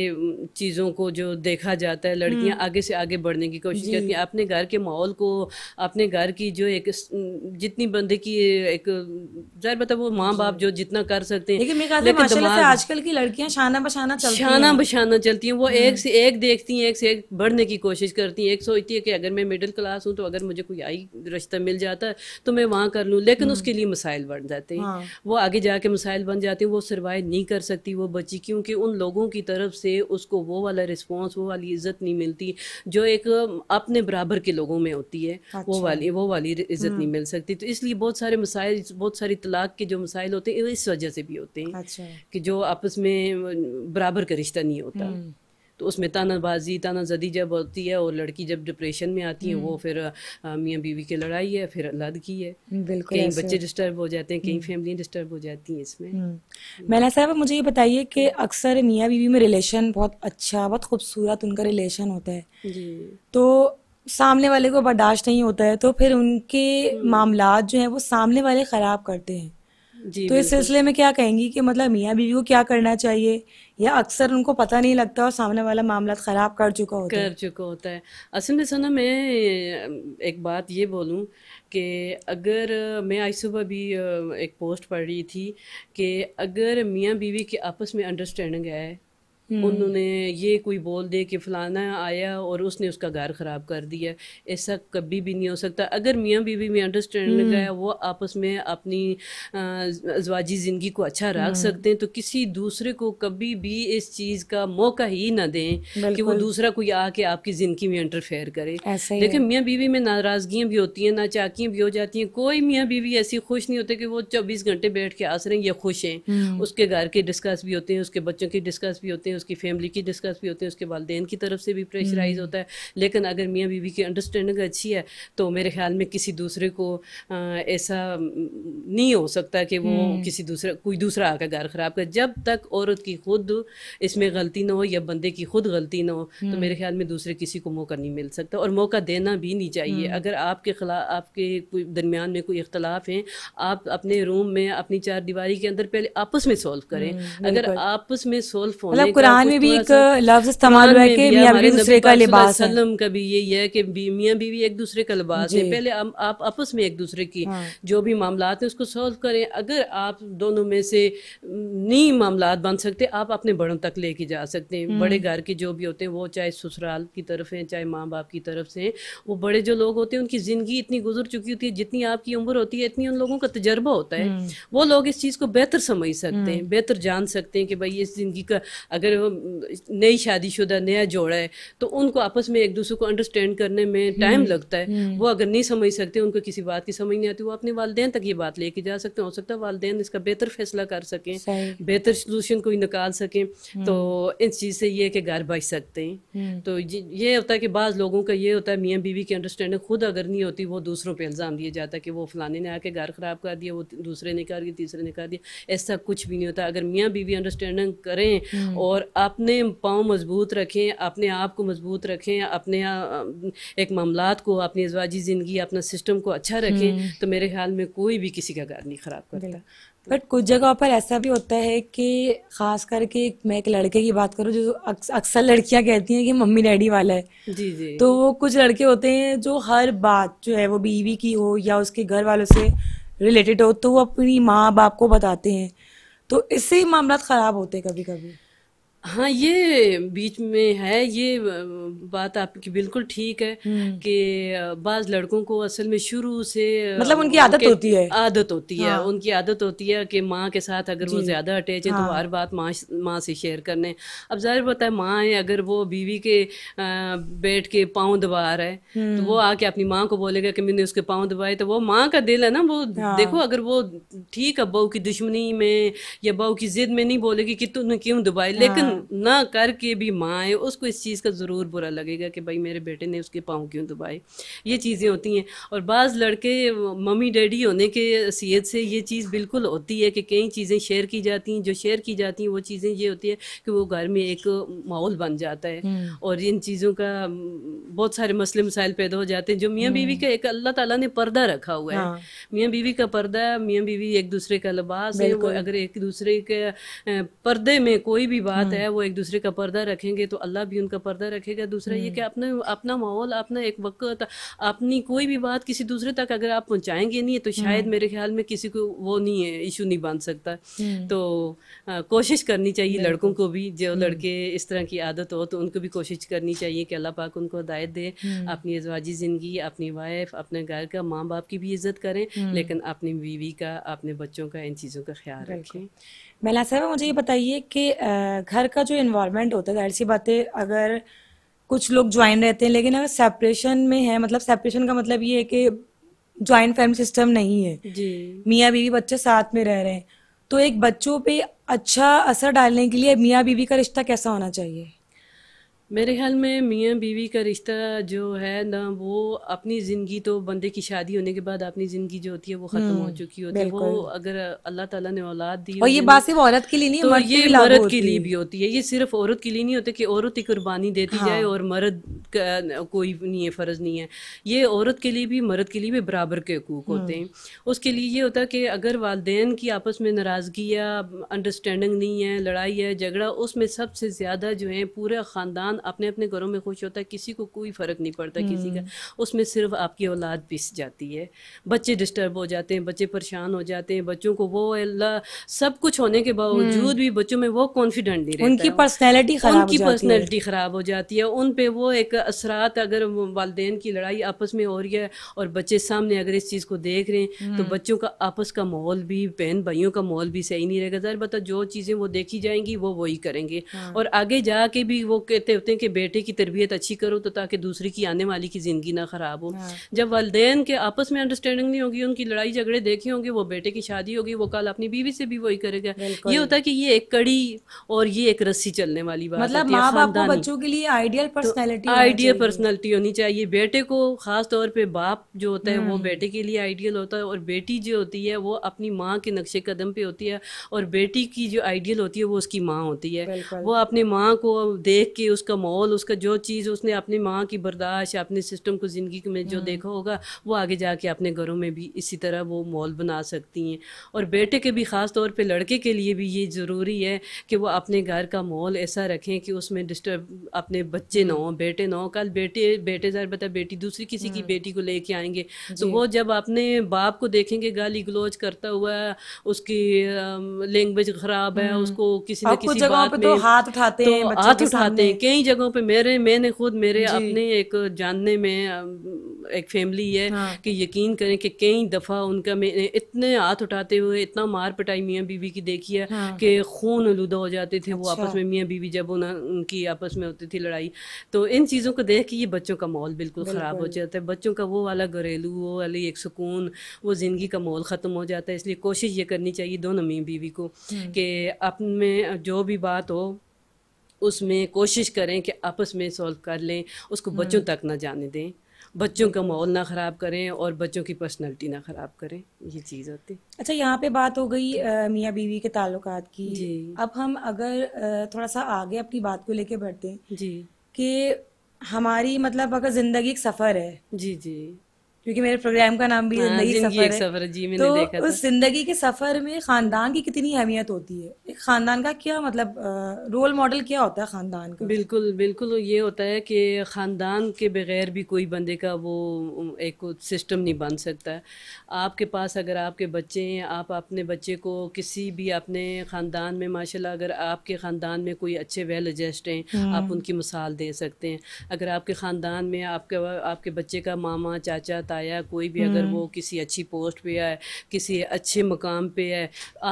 S2: चीज़ों को जो देखा जाता है लड़कियां हम्म। आगे से आगे बढ़ने की कोशिश करती हैं अपने घर के माहौल को अपने घर की जो एक जितनी बंदे की एक जाहिर बताओ वो माँ बाप जो जितना कर सकते हैं लेकिन आजकल
S1: की लड़कियाँ शाना बशाना चलती शाना बशाना
S2: चलती हैं वो एक हम्म। से एक देखती हैं एक से एक बढ़ने की कोशिश करती हैं एक सोचती है कि अगर मैं मिडिल क्लास हूँ तो अगर मुझे कोई भाई रिश्ता मिल जाता है तो मैं वहाँ कर लूँ लेकिन हम्म। उसके लिए मसाइल बन जाते हैं हाँ। वो आगे जाके मसाइल बन जाते हैं वो सर्वाइव नहीं कर सकती वो बच्ची क्योंकि उन लोगों की तरफ से उसको वो वाला रिस्पॉन्स वो वाली इज्जत नहीं मिलती जो एक अपने बराबर के लोगों में होती है वो अच्छा। वाली वो वाली इज्जत नहीं हम्म। मिल सकती तो इसलिए बहुत सारे मसाइल बहुत सारी तलाक के जो मसाइल होते हैं इस वजह से भी होते हैं अच्छा। कि जो आपस में बराबर का रिश्ता नहीं होता हम्म। तो उसमें तानाबाजी तानाजदी जब होती है और लड़की जब डिप्रेशन में आती है वो हम्म। फिर मियाँ बीवी की लड़ाई है फिर की है कई बच्चे डिस्टर्ब हो जाते हैं कई फैमिली डिस्टर्ब हो जाती हैं इसमें हम्म। मैला
S1: साहब मुझे ये बताइए कि अक्सर मियाँ बीवी में रिलेशन बहुत अच्छा बहुत खूबसूरत उनका रिलेशन होता है जी तो सामने वाले को बर्दाश्त नहीं होता है तो फिर उनके हम्म। मामला जो है वो सामने वाले खराब करते हैं
S2: जी तो इस सिलसिले
S1: में क्या कहेंगी कि मतलब मियाँ बीवी को क्या करना चाहिए या अक्सर उनको पता नहीं लगता और सामने वाला मामला ख़राब कर चुका होता कर है कर
S2: चुका होता है असल में सना मैं एक बात ये बोलूं कि अगर मैं आज सुबह भी एक पोस्ट पढ़ रही थी कि अगर मियाँ बीवी के आपस में अंडरस्टैंडिंग है हम्म। उन्होंने ये कोई बोल दे कि फ़लाना आया और उसने उसका घर ख़राब कर दिया ऐसा कभी भी नहीं हो सकता अगर मियाँ बीवी में अंडरस्टैंड गया हम्म। वो आपस में अपनी अजवाजी ज़िंदगी को अच्छा हम्म। रख सकते हैं तो किसी दूसरे को कभी भी इस चीज़ का मौका ही ना दें कि वो दूसरा कोई आके आपकी ज़िंदगी में इंटरफेयर करे लेकिन मियाँ बीवी में नाराज़गियाँ भी होती हैं नाचाकियाँ भी हो जाती हैं कोई मियाँ बीवी ऐसी खुश नहीं होते कि वो चौबीस घंटे बैठ के आस रहे हैं या खुश हैं उसके घर के डिस्कस भी होते हैं उसके बच्चों के डिस्कस भी होते हैं उसकी फैमिली की डिस्कस भी होते हैं उसके वालदेन की तरफ से भी प्रेशराइज हम्म। होता है लेकिन अगर मियाँ बीवी की अंडरस्टैंडिंग अच्छी है तो मेरे ख्याल में किसी दूसरे को ऐसा नहीं हो सकता कि वो हम्म। किसी दूसरे कोई दूसरा आकर घर ख़राब कर जब तक औरत की खुद इसमें गलती ना हो या बंदे की खुद गलती ना हो तो हम्म। मेरे ख्याल में दूसरे किसी को मौका नहीं मिल सकता और मौका देना भी नहीं चाहिए अगर आपके खिलाफ आपके कोई दरमियान में कोई इख्तलाफ है आप अपने रूम में अपनी चार दीवारी के अंदर पहले आपस में सोल्व करें अगर आपस में सोल्व मतलब होने कुरान में भी तो एक लफ्ज इस्तेमाल हुआ है कि मियां बीवी दूसरे का लिबास है सल्लम का भी यही है कि मियां बीवी एक दूसरे का लिबास है पहले आप आपस में एक दूसरे की हाँ। जो भी मामला है उसको सॉल्व करें अगर आप दोनों में से नहीं मामला बन सकते आप अपने बड़ों तक लेके जा सकते हैं बड़े हम्म। घर के जो भी होते हैं वो चाहे ससुराल की तरफ हैं चाहे माँ बाप की तरफ से वो बड़े जो लोग होते हैं उनकी ज़िंदगी इतनी गुजर चुकी होती है जितनी आपकी उम्र होती है इतनी उन लोगों का तजर्बा होता है हम्म। वो लोग इस चीज़ को बेहतर समझ सकते हैं हम्म। बेहतर जान सकते हैं कि भाई इस ज़िंदगी का अगर अगर नई शादीशुदा नया जोड़ा है तो उनको आपस में एक दूसरे को अंडरस्टैंड करने में टाइम हम्म, लगता है हम्म। वो अगर नहीं समझ सकते उनको किसी बात की समझ नहीं आती वो अपने वालदेन तक ये बात लेके जा सकते हैं हो सकता है वालदेन इसका बेहतर फैसला कर सकें बेहतर सोलूशन कोई निकाल सकें हम्म। तो इस चीज़ से ये है कि घर बच सकते हैं तो ये होता है कि बाज़ लोगों का ये होता है मियाँ बीवी की अंडरस्टैंडिंग खुद अगर नहीं होती वो दूसरों पर इल्ज़ाम दिया जाता है कि वो फलाने ने आके घर ख़राब कर दिया वो दूसरे ने कर दिया तीसरे ने कर दिया ऐसा कुछ भी नहीं होता अगर मियाँ बीवी अंडरस्टैंडिंग करें और और अपने पाँव मजबूत रखें अपने आप को मजबूत रखें अपने एक मामला को अपनी अजवाजी ज़िंदगी अपना सिस्टम को अच्छा रखें हम्म। तो मेरे ख्याल में कोई भी किसी का घर नहीं ख़राब करेगा बट कुछ जगह पर ऐसा भी होता है
S1: कि खास करके मैं एक लड़के की बात करूँ जो अक्सर लड़कियां कहती हैं कि मम्मी डैडी वाला है जी जी तो वो कुछ लड़के होते हैं जो हर बात जो है वो बीवी की हो या उसके घर वालों से रिलेटेड हो तो वो अपनी माँ बाप को बताते हैं तो इससे ही मामला ख़राब होते हैं कभी कभी
S2: हाँ ये बीच में है ये बात आपकी बिल्कुल ठीक है हम्म। कि बाज लड़कों को असल में शुरू से मतलब उनकी आदत होती है आदत होती हाँ। है उनकी आदत होती है कि माँ के साथ अगर वो ज़्यादा अटैच है तो हाँ। तो हर बात माँ माँ से शेयर करने अब जाहिर पता है माँ है अगर वो बीवी के बैठ के पाँव दबा रहा है तो वो हम्म। आके अपनी माँ को बोलेगा कि मैंने उसके पाँव दबाए तो वो माँ का दिल है ना वो हाँ। देखो अगर वो ठीक है बहू की दुश्मनी में या बहू की जिद में नहीं बोलेगी कि तुमने क्यों दबाए लेकिन ना करके भी माँ है उसको इस चीज़ का ज़रूर बुरा लगेगा कि भाई मेरे बेटे ने उसके पाँव क्यों दबाए ये चीज़ें होती हैं और बाज़ लड़के मम्मी डैडी होने के सीत से ये चीज़ बिल्कुल होती है कि कई चीज़ें शेयर की जाती हैं जो शेयर की जाती हैं वो चीज़ें ये होती है कि वो घर में एक माहौल बन जाता है हम्म। और इन चीज़ों का बहुत सारे मसले मसाइल पैदा हो जाते हैं जो मियाँ बीवी हम्म। का एक अल्लाह ताला ने पर्दा रखा हुआ है हाँ। मियाँ बीवी का पर्दा मियाँ बीवी एक दूसरे का लबास है अगर एक दूसरे के पर्दे में कोई भी बात हम्म। है है वो एक दूसरे का पर्दा रखेंगे तो अल्लाह भी उनका पर्दा रखेगा दूसरा ये हम्म। कि अपना अपना माहौल अपना एक वक्त अपनी कोई भी बात किसी दूसरे तक अगर आप पहुँचाएंगे नहीं तो शायद हम्म। मेरे ख्याल में किसी को वो नहीं है इशू नहीं बांध सकता हम्म। तो आ, कोशिश करनी चाहिए लड़कों को भी जो लड़के इस तरह की आदत हो तो उनको भी कोशिश करनी चाहिए कि अल्लाह पाक उनको हदायत दे अपनी अजवाजी ज़िंदगी अपनी वाइफ अपने घर का माँ बाप की भी इज्जत करें लेकिन अपनी बीवी का अपने बच्चों का इन चीज़ों का ख्याल रखें
S1: महिला साहब मुझे ये बताइए कि घर का जो इन्वायरमेंट होता है जाहिर सी बातें अगर कुछ लोग ज्वाइन रहते हैं लेकिन अगर सेपरेशन में है मतलब सेपरेशन का मतलब ये है कि ज्वाइंट फैमिली सिस्टम नहीं है जी मियाँ बीवी बच्चे साथ में रह रहे हैं तो एक बच्चों पे अच्छा असर डालने के लिए मियाँ बीवी का रिश्ता कैसा होना चाहिए
S2: मेरे ख्याल में मियाँ बीवी का रिश्ता जो है ना वो अपनी ज़िंदगी तो बंदे की शादी होने के बाद अपनी ज़िंदगी जो होती है वो ख़त्म हो हम्म, चुकी होती है वो अगर अल्लाह ताला ने औलाद दी और ये बात सिर्फ औरत के लिए नहीं तो ये औरत के लिए भी होती है ये सिर्फ औरत के लिए नहीं होता कि औरत ही कुर्बानी देती हाँ। जाए और मर्द का कोई नहीं है फ़र्ज़ नहीं है ये औरत के लिए भी मर्द के लिए भी बराबर के हकूक हम्म। होते हैं उसके लिए ये होता है कि अगर वालदेन की आपस में नाराज़गी या अंडरस्टैंडिंग नहीं है लड़ाई है झगड़ा उसमें सबसे ज़्यादा जो है पूरा ख़ानदान अपने अपने घरों में खुश होता है किसी को कोई फ़र्क नहीं पड़ता किसी का हम्म। उसमें सिर्फ आपकी औलाद पिस जाती है बच्चे डिस्टर्ब हो जाते हैं बच्चे परेशान हो जाते हैं बच्चों को वो अल्लाह सब कुछ होने के बावजूद हम्म। भी बच्चों में वो कॉन्फिडेंट नहीं रहता उनकी
S1: पर्सनैलिटी उनकी पर्सनैलिटी
S2: ख़राब हो जाती है उन पर वो एक असरात अगर वालदे की लड़ाई आपस में हो रही है और बच्चे सामने अगर इस चीज़ को देख रहे हैं तो हम्म। बच्चों का आपस का माहौल भी बहन भाइयों का माहौल भी सही नहीं रहेगा ज़ाहिर बता जो चीज़ें वो देखी जाएंगी वो वही करेंगे हाँ। और आगे जाके भी वो कहते होते हैं कि बेटे की तरबियत अच्छी करो तो ताकि दूसरी की आने वाली की ज़िंदगी ना ख़राब हो हाँ। जब वालदेन के आपस में अंडरस्टैंडिंग नहीं होगी उनकी लड़ाई झगड़े देखे होंगे वो बेटे की शादी होगी वो कल अपनी बीवी से भी वही करेगा ये होता है कि ये एक कड़ी और ये एक रस्सी चलने वाली बात मतलब माँ बाप को बच्चों
S1: के लिए आइडियल पर्सनैलिटी आइडियल
S2: पर्सनैलिटी होनी चाहिए बेटे को खास तौर पर बाप जो होता है वो हम्म। बेटे के लिए आइडियल होता है और बेटी जो होती है वो अपनी माँ के नक्शे कदम पे होती है और बेटी की जो आइडियल होती है वो उसकी माँ होती है वो अपने माँ को देख के उसका माहौल उसका जो चीज़ उसने अपनी माँ की बर्दाश्त अपने सिस्टम को ज़िंदगी में जो हम्म। देखा होगा वो आगे जाके अपने घरों में भी इसी तरह वो माहौल बना सकती हैं और बेटे के भी ख़ास तौर पर लड़के के लिए भी ये ज़रूरी है कि वो अपने घर का माहौल ऐसा रखें कि उसमें डिस्टर्ब अपने बच्चे ना हम्म। हों बेटे ना हों कल बेटे बेटे जर बता बेटी दूसरी किसी की हम्म। बेटी को लेके आएंगे तो वो जब अपने बाप को देखेंगे गाली गलोच करता हुआ उसकी लैंग्वेज खराब है उसको किसी न किसी बात तो में हाथ उठाते तो हैं हाथ उठाते हैं कई कई जगहों पे मेरे मैंने खुद मेरे अपने एक जानने में एक फैमिली है हाँ। कि यकीन करें कि कई दफ़ा उनका मैंने इतने हाथ उठाते हुए इतना मार पिटाई मियाँ बीवी की देखी है हाँ। कि खून आलूदा हो जाते थे वो अच्छा। आपस में मियाँ बीवी जब उनकी आपस में होती थी लड़ाई तो इन चीज़ों को देख के ये बच्चों का माहौल बिल्कुल ख़राब हो जाता है बच्चों का वो वाला घरेलू वो वाली एक सुकून वो ज़िंदगी का माहौल ख़त्म हो जाता है इसलिए कोशिश ये करनी चाहिए दोनों मियाँ बीवी को हम्म। कि अपने जो भी बात हो उसमें कोशिश करें कि आपस में सॉल्व कर लें उसको हम्म। बच्चों तक ना जाने दें बच्चों का माहौल ना ख़राब करें और बच्चों की पर्सनैलिटी ना ख़राब करें ये चीज़ होती
S1: अच्छा यहाँ पे बात हो गई मियाँ बीवी के ताल्लुक की जी अब हम अगर थोड़ा सा आगे अपनी बात को लेके बढ़ते हैं जी कि हमारी मतलब अगर ज़िंदगी एक सफ़र है जी जी क्योंकि मेरे प्रोग्राम का नाम भी हाँ, जिंदगी सफर, है। सफर है जी मैंने तो देखा उस जिंदगी के सफर में खानदान की कितनी अहमियत होती है एक खानदान का क्या
S2: मतलब रोल मॉडल क्या होता है खानदान का बिल्कुल बिल्कुल ये होता है कि खानदान के बगैर भी कोई बंदे का वो एक सिस्टम नहीं बन सकता आपके पास अगर आपके बच्चे हैं आप अपने बच्चे को किसी भी अपने खानदान में माशा अगर आपके खानदान में कोई अच्छे वेल एडजस्ट हैं आप हम्म। उनकी मिसाल दे सकते हैं अगर आपके खानदान में आपके आपके बच्चे का मामा चाचा बताया कोई भी अगर हम्म। वो किसी अच्छी पोस्ट पे है किसी अच्छे मकाम पे है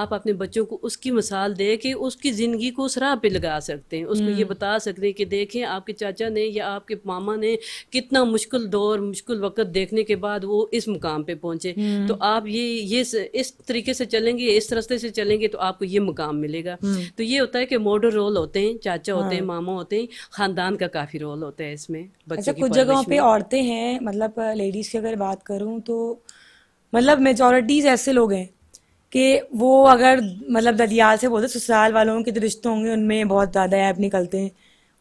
S2: आप अपने बच्चों को उसकी मिसाल दे के उसकी ज़िंदगी को उस राह पे लगा सकते हैं उसको ये हम्म। बता सकते हैं कि देखें आपके चाचा ने या आपके मामा ने कितना मुश्किल दौर मुश्किल वक्त देखने के बाद वो इस मुकाम पर पहुंचे हम्म। तो आप ये ये इस तरीके से चलेंगे इस रस्ते से चलेंगे तो आपको ये मुकाम मिलेगा तो ये होता है कि मॉडल रोल होते हैं चाचा होते हैं हाँ। मामा होते हैं खानदान का काफ़ी रोल होता है इसमें अच्छा कुछ जगहों पे
S1: औरतें हैं मतलब लेडीज़ के अगर अगर बात करूँ तो मतलब मेजोरिटीज़ ऐसे लोग हैं कि वो अगर मतलब ददियाल से बोलते ससुराल वालों के जो रिश्ते होंगे उनमें बहुत ज़्यादा ऐप निकलते हैं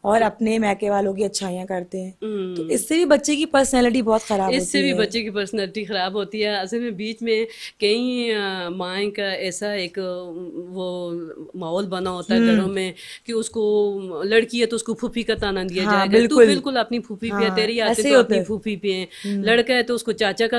S1: और अपने महके वालों की अच्छाइयाँ करते हैं
S2: हम्म। तो इससे
S1: भी बच्चे की पर्सनैलिटी बहुत ख़राब इससे भी बच्चे
S2: की पर्सनैलिटी ख़राब होती है असल में बीच में कई माए का ऐसा एक वो माहौल बना होता है हम्म। घरों में कि उसको लड़की है तो उसको फूफी का ताना दिया हाँ, जाएगा बिल्कुल, बिल्कुल अपनी फूफी हाँ, पे तेरी आते तो अपनी फूफी पे हम्म। लड़का है तो उसको चाचा का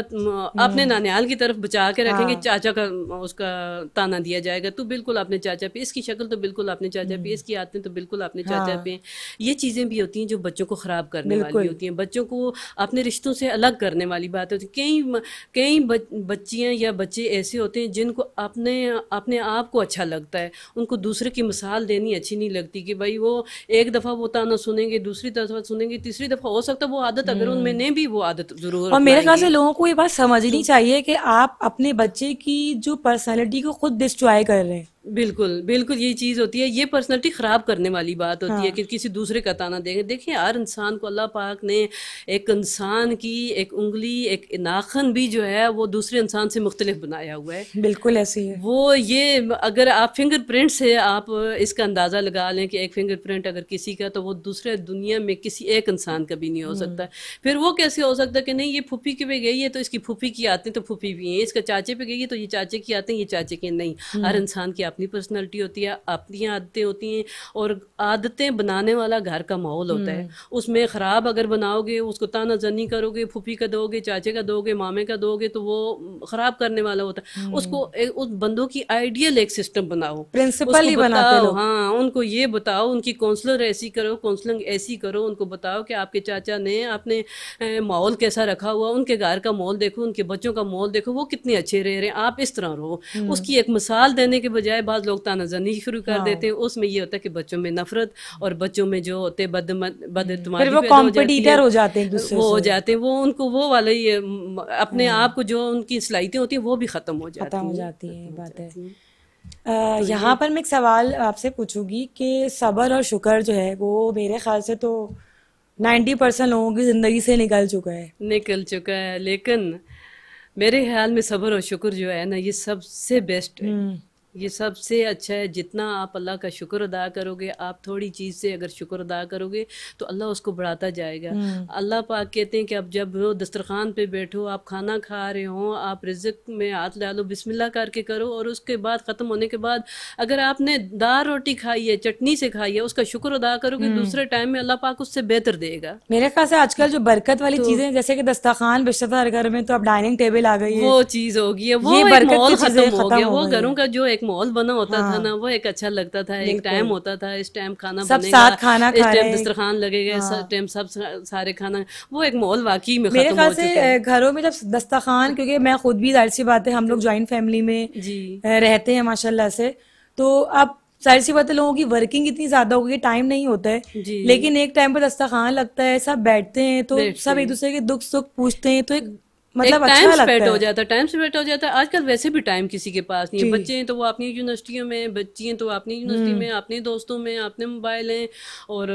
S2: अपने नानियाल की तरफ बचा के रखेंगे हाँ। चाचा का उसका ताना दिया जाएगा तू बिल्कुल अपने चाचा पे इसकी शक्ल तो बिल्कुल अपने चाचा पे इसकी आदतें तो बिल्कुल अपने चाचा हाँ। पे ये चीज़ें भी होती हैं जो बच्चों को ख़राब करने वाली होती हैं बच्चों को अपने रिश्तों से अलग करने वाली बात होती है तो कई कई बच्चियाँ या बच्चे ऐसे होते हैं जिनको अपने अपने आप को अच्छा लगता है उनको दूसरे की मिसाल देनी अच्छी नहीं लगती कि भाई वो एक दफ़ा वो ताना सुनेंगे दूसरी दफ़ा सुनेंगे तीसरी दफ़ा हो सकता है वो आदत अगर हम्म। उनमें नहीं भी वो आदत ज़रूर और मेरे ख्याल से
S1: लोगों को ये बात समझनी तो चाहिए कि आप अपने बच्चे की जो पर्सनैलिटी को खुद डिस्ट्रॉय कर रहे हैं
S2: बिल्कुल बिल्कुल ये चीज होती है ये पर्सनालिटी खराब करने वाली बात होती हाँ। है कि किसी दूसरे का ताना देंगे देखिए हर इंसान को अल्लाह पाक ने एक इंसान की एक उंगली एक नाखन भी जो है वो दूसरे इंसान से मुख्तलिफ बनाया हुआ है बिल्कुल ऐसी है वो ये अगर आप फिंगर प्रिंट से आप इसका अंदाज़ा लगा लें कि एक फिंगर प्रिंट अगर किसी का तो वो दूसरे दुनिया में किसी एक इंसान का भी नहीं हो सकता हम्म। फिर वो कैसे हो सकता कि नहीं ये फूफी के पे गई है तो इसकी फूफी की आते हैं तो फूफी भी है इसका चाचे पे गई है तो ये चाचे की आते हैं ये चाचे के नहीं हर हम्म। इंसान की अपनी पर्सनैलिटी होती है अपनी आदतें होती हैं और आदतें बनाने वाला घर का माहौल होता है हम्म। उसमें ख़राब अगर बनाओगे उसको ताना जनी करोगे फूफी का दोगे चाचे का दोगे मामे का दोगे तो वो ख़राब करने वाला होता है हम्म। उसको ए, उस बंदों की आइडियल एक सिस्टम बनाओ प्रिंसिपल ही बनाओ हाँ उनको ये बताओ उनकी काउंसलर ऐसी करो काउंसलिंग ऐसी करो उनको बताओ कि आपके चाचा ने आपने माहौल कैसा रखा हुआ उनके घर का माहौल देखो उनके बच्चों का माहौल देखो वो कितने अच्छे रह रहे हैं आप इस तरह रहो हम्म। उसकी एक मिसाल देने के बजाय है बाद लोग तानाजनी शुरू कर हाँ। देते हैं उसमें ये होता है कि बच्चों में नफरत और बच्चों में जो होते हैं वो कॉम्पिटिटर हो
S1: जाते हैं वो हो जाते
S2: हैं वो उनको वो वाले ये अपने हाँ। आप को जो उनकी सलाहियतें होती हैं वो भी ख़त्म हो जाती हो जाती
S1: है बात है यहाँ पर मैं एक सवाल आपसे पूछूंगी कि सब्र और शुक्र जो है वो मेरे ख्याल से तो नाइन्टी परसेंट लोगों की ज़िंदगी से निकल चुका है
S2: निकल चुका है लेकिन मेरे ख्याल में सब्र और शुक्र जो है ना ये सबसे बेस्ट है हम्म। ये सबसे अच्छा है जितना आप अल्लाह का शुक्र अदा करोगे आप थोड़ी चीज़ से अगर शुक्र अदा करोगे तो अल्लाह उसको बढ़ाता जाएगा हम्म। अल्लाह पाक कहते हैं कि अब जब दस्तरखान पे बैठो आप खाना खा रहे हो आप रिजक में हाथ डालो बिस्मिल्लाह करके करो और उसके बाद ख़त्म होने के बाद अगर आपने दाल रोटी खाई है चटनी से खाई है उसका शुक्र अदा करोगे हम्म। दूसरे टाइम में अल्लाह पाक उससे बेहतर देगा
S1: मेरे ख्याल से आजकल जो बरकत वाली तो चीज़ें जैसे कि दस्तरखान बिशतर घर में तो अब डाइनिंग टेबल आ गई है वो चीज़
S2: होगी वो बरकत खत्म हो गया वो घरों का जो एक एक माहौल बना होता हाँ। था ना वो एक अच्छा लगता था एक टाइम होता था इस टाइम खाना सब बनेगा साथ खाना इस टाइम दस्तरखान लगेगा हाँ। टाइम सब सारे खाना वो एक माहौल वाकई में मेरे ख्याल से
S1: घरों में जब दस्तरखान क्योंकि मैं खुद भी जाहिर सी बात है हम लोग ज्वाइंट फैमिली में जी रहते हैं माशाला से तो अब सारी सी बात है लोगों की वर्किंग इतनी ज्यादा होगी टाइम नहीं होता है लेकिन एक टाइम पर दस्तरखान लगता है सब बैठते हैं तो सब एक दूसरे के दुख सुख पूछते हैं तो एक
S2: मतलब अच्छा टाइम स्पेंड हो जाता है टाइम स्पेंड हो जाता है आजकल वैसे भी टाइम किसी के पास नहीं है बच्चे हैं तो वो अपनी यूनिवर्सिटियों में बच्ची हैं तो अपनी यूनिवर्सिटी हम्म। में अपने दोस्तों में अपने मोबाइल हैं और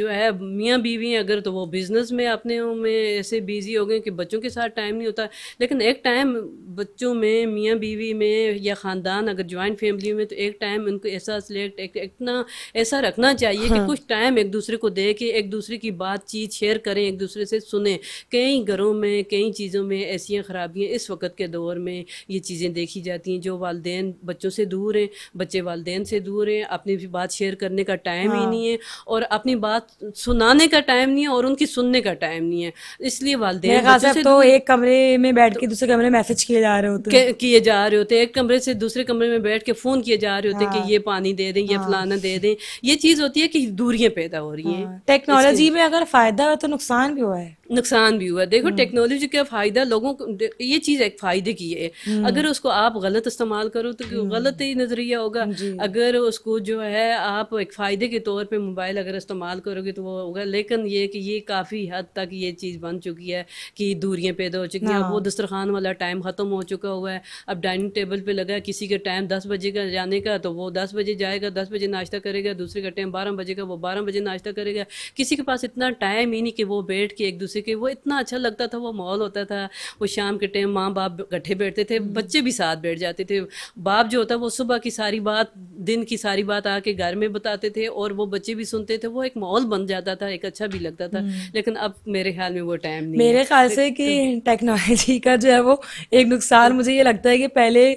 S2: जो है मियाँ बीवी हैं अगर तो वो बिजनेस में अपने में ऐसे बिजी हो गए कि बच्चों के साथ टाइम नहीं होता लेकिन एक टाइम बच्चों में मियाँ बीवी में या ख़ानदान अगर ज्वाइंट फैमिली में तो एक टाइम उनको ऐसा सिलेक्ट इतना ऐसा रखना चाहिए कि हाँ। कुछ टाइम एक दूसरे को दे के एक दूसरे की बातचीत शेयर करें एक दूसरे से सुने कई घरों में कई चीज़ चीज़ों में ऐसी ख़राबियाँ इस वक्त के दौर में ये चीज़ें देखी जाती हैं जो वालदे बच्चों से दूर हैं बच्चे वालदे से दूर हैं अपनी भी बात शेयर करने का टाइम हाँ। ही नहीं है और अपनी बात सुनाने का टाइम नहीं है और उनकी सुनने का टाइम नहीं है इसलिए वालदे तो एक
S1: कमरे में बैठ के दूसरे कमरे में मैसेज किए जा रहे होते
S2: किए जा रहे होते एक कमरे से दूसरे कमरे में बैठ के फ़ोन किए जा रहे होते कि हाँ। ये पानी दे दें ये हाँ। फलाना दे दें ये चीज़ होती है कि दूरियाँ पैदा हो रही हैं हाँ। टेक्नोलॉजी
S1: में अगर फ़ायदा हो तो
S2: नुकसान भी हुआ है नुकसान भी हुआ देखो टेक्नोलॉजी हम्म। का फ़ायदा लोगों को ये चीज़ एक फ़ायदे की है हम्म। अगर उसको आप गलत इस्तेमाल करो तो हम्म। गलत ही नज़रिया होगा अगर उसको जो है आप एक फ़ायदे के तौर पे मोबाइल अगर इस्तेमाल करोगे तो वो होगा लेकिन ये कि ये काफ़ी हद तक ये चीज़ बन चुकी है कि दूरियाँ पैदा हो चुकी हैं वो हाँ। दस्तरखान वाला टाइम ख़त्म हो चुका हुआ है अब डाइनिंग टेबल पर लगा किसी का टाइम दस बजे का जाने का तो वो दस बजे जाएगा दस बजे नाश्ता करेगा दूसरे का टाइम बारह बजे का वो बारह बजे नाश्ता करेगा किसी के पास इतना टाइम ही नहीं कि वो बैठ के एक दूसरे दूसरे के वो इतना अच्छा लगता था वो माहौल होता था वो शाम के टाइम माँ बाप इकट्ठे बैठते थे हम्म। बच्चे भी साथ बैठ जाते थे बाप जो होता वो सुबह की सारी बात दिन की सारी बात आके घर में बताते थे और वो बच्चे भी सुनते थे वो एक माहौल बन जाता था एक अच्छा भी लगता था हम्म। लेकिन अब मेरे ख्याल में वो टाइम नहीं मेरे ख्याल से
S1: कि टेक्नोलॉजी का जो है वो एक नुकसान मुझे ये लगता है कि पहले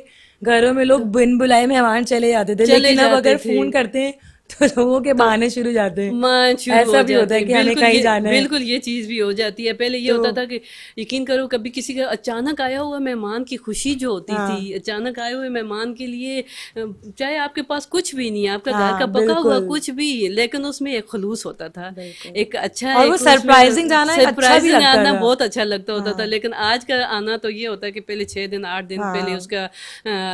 S1: घरों में लोग तो बिन बुलाए मेहमान चले जाते थे लेकिन अब अगर फोन करते हैं तो लोगों के बहाने तो शुरू जाते हैं ऐसा भी होता है कि हमें कहीं जाना है बिल्कुल
S2: ये चीज़ भी हो जाती है पहले ये तो, होता था कि यकीन करो कभी किसी का अचानक आया हुआ मेहमान की खुशी जो होती हाँ, थी अचानक आए हुए मेहमान के लिए चाहे आपके पास कुछ भी नहीं है आपका घर हाँ, का पका हुआ कुछ भी लेकिन उसमें एक खलूस होता था एक अच्छा और वो सरप्राइजिंग जाना सरप्राइजिंग अच्छा आना बहुत अच्छा लगता होता था हाँ। लेकिन आज का आना तो ये होता है कि पहले छः दिन आठ दिन पहले हाँ। उसका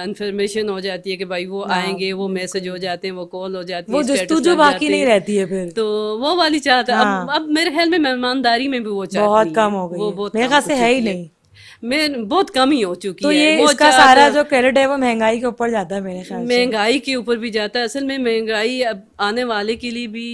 S2: इंफॉर्मेशन हो जाती है कि भाई वो आएंगे वो मैसेज हो जाते हैं वो कॉल हो जाती है जो जो बाकी नहीं रहती है फिर तो वो वाली चाहत है अब हाँ। अब मेरे ख्याल में मेहमानदारी में भी वो चाहत बहुत कम हो गई वो मेरे ख्याल से है ही नहीं मैं बहुत कम ही हो चुकी तो ये है इसका सारा जो क्रेडिट है वो महंगाई के ऊपर जाता
S1: है मेरे ख्याल से महंगाई
S2: के ऊपर भी जाता है असल में महंगाई अब आने वाले के लिए भी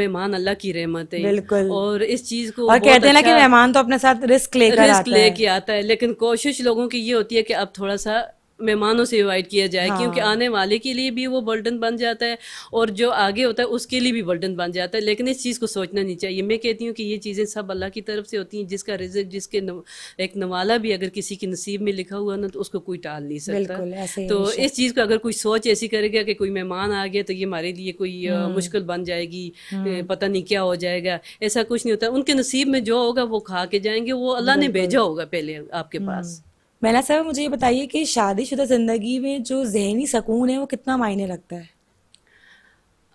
S2: मेहमान अल्लाह की रहमत है बिल्कुल और इस चीज को और कहते हैं ना कि अच्छा मेहमान
S1: तो अपने साथ रिस्क लेकर रिस्क लेके
S2: आता है लेकिन कोशिश लोगों की ये होती है कि अब थोड़ा सा मेहमानों से इन्वाइट किया जाए हाँ। क्योंकि आने वाले के लिए भी वो बर्डन बन जाता है और जो आगे होता है उसके लिए भी बर्डन बन जाता है लेकिन इस चीज़ को सोचना नहीं चाहिए मैं कहती हूँ कि ये चीज़ें सब अल्लाह की तरफ से होती हैं जिसका रिजल्ट जिसके न, एक नवाला भी अगर किसी के नसीब में लिखा हुआ ना तो उसको कोई टाल नहीं सकता तो इस चीज़ को अगर कोई सोच ऐसी करेगा कि कोई मेहमान आ गया तो ये हमारे लिए कोई हम्म। मुश्किल बन जाएगी हम्म। पता नहीं क्या हो जाएगा ऐसा कुछ नहीं होता उनके नसीब में जो होगा वो खा के जाएंगे वो अल्लाह ने भेजा होगा पहले आपके हम्म। पास
S1: मैला साहब मुझे ये बताइए कि शादीशुदा ज़िंदगी में जो जहनी सकून है वो कितना मायने रखता है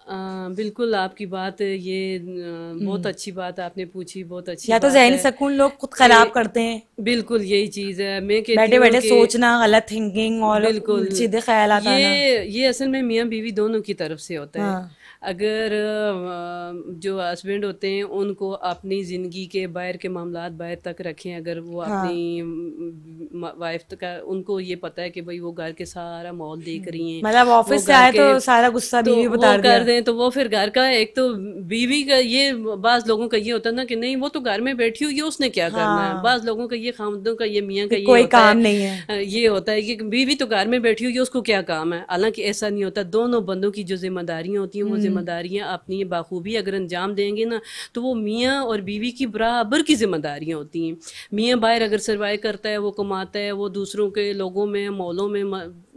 S2: आ, बिल्कुल आपकी बात ये बहुत हम्म। अच्छी बात आपने पूछी बहुत अच्छी या तो जहनी सकून लोग खुद खराब करते हैं बिल्कुल यही चीज है मैं बैठे बैठे सोचना
S1: गलत थिंकिंग और बिल्कुल सीधे ख्याल ये
S2: ये असल में मियाँ बीवी दोनों की तरफ से होता हाँ। है अगर जो हस्बैंड होते हैं उनको अपनी ज़िंदगी के बाहर के मामला बाहर तक रखें अगर वो हाँ। अपनी वाइफ का उनको ये पता है कि भाई वो घर के सारा माहौल देख रही हैं मतलब ऑफिस से आए तो सारा गुस्सा तो बीवी बता कर दें तो वो फिर घर का एक तो बीवी का ये बाज लोगों का ये होता है ना कि नहीं वो तो घर में बैठी हुई है उसने क्या हाँ। करना है हाँ। बाज लोगों का ये खामदों का ये मियाँ का ये कोई काम नहीं है ये होता है कि बीवी तो घर में बैठी हुई है उसको क्या काम है हालांकि ऐसा नहीं होता दोनों बंदों की जो जिम्मेदारियाँ होती हैं वो हम्म। जिम्मेदारियाँ अपनी बाखूबी अगर अंजाम देंगे ना तो वो मियाँ और बीवी की बराबर की जिम्मेदारियाँ होती हैं मियाँ बाहर अगर सर्वाइव करता है वो कमाता है वो दूसरों के लोगों में मॉलों में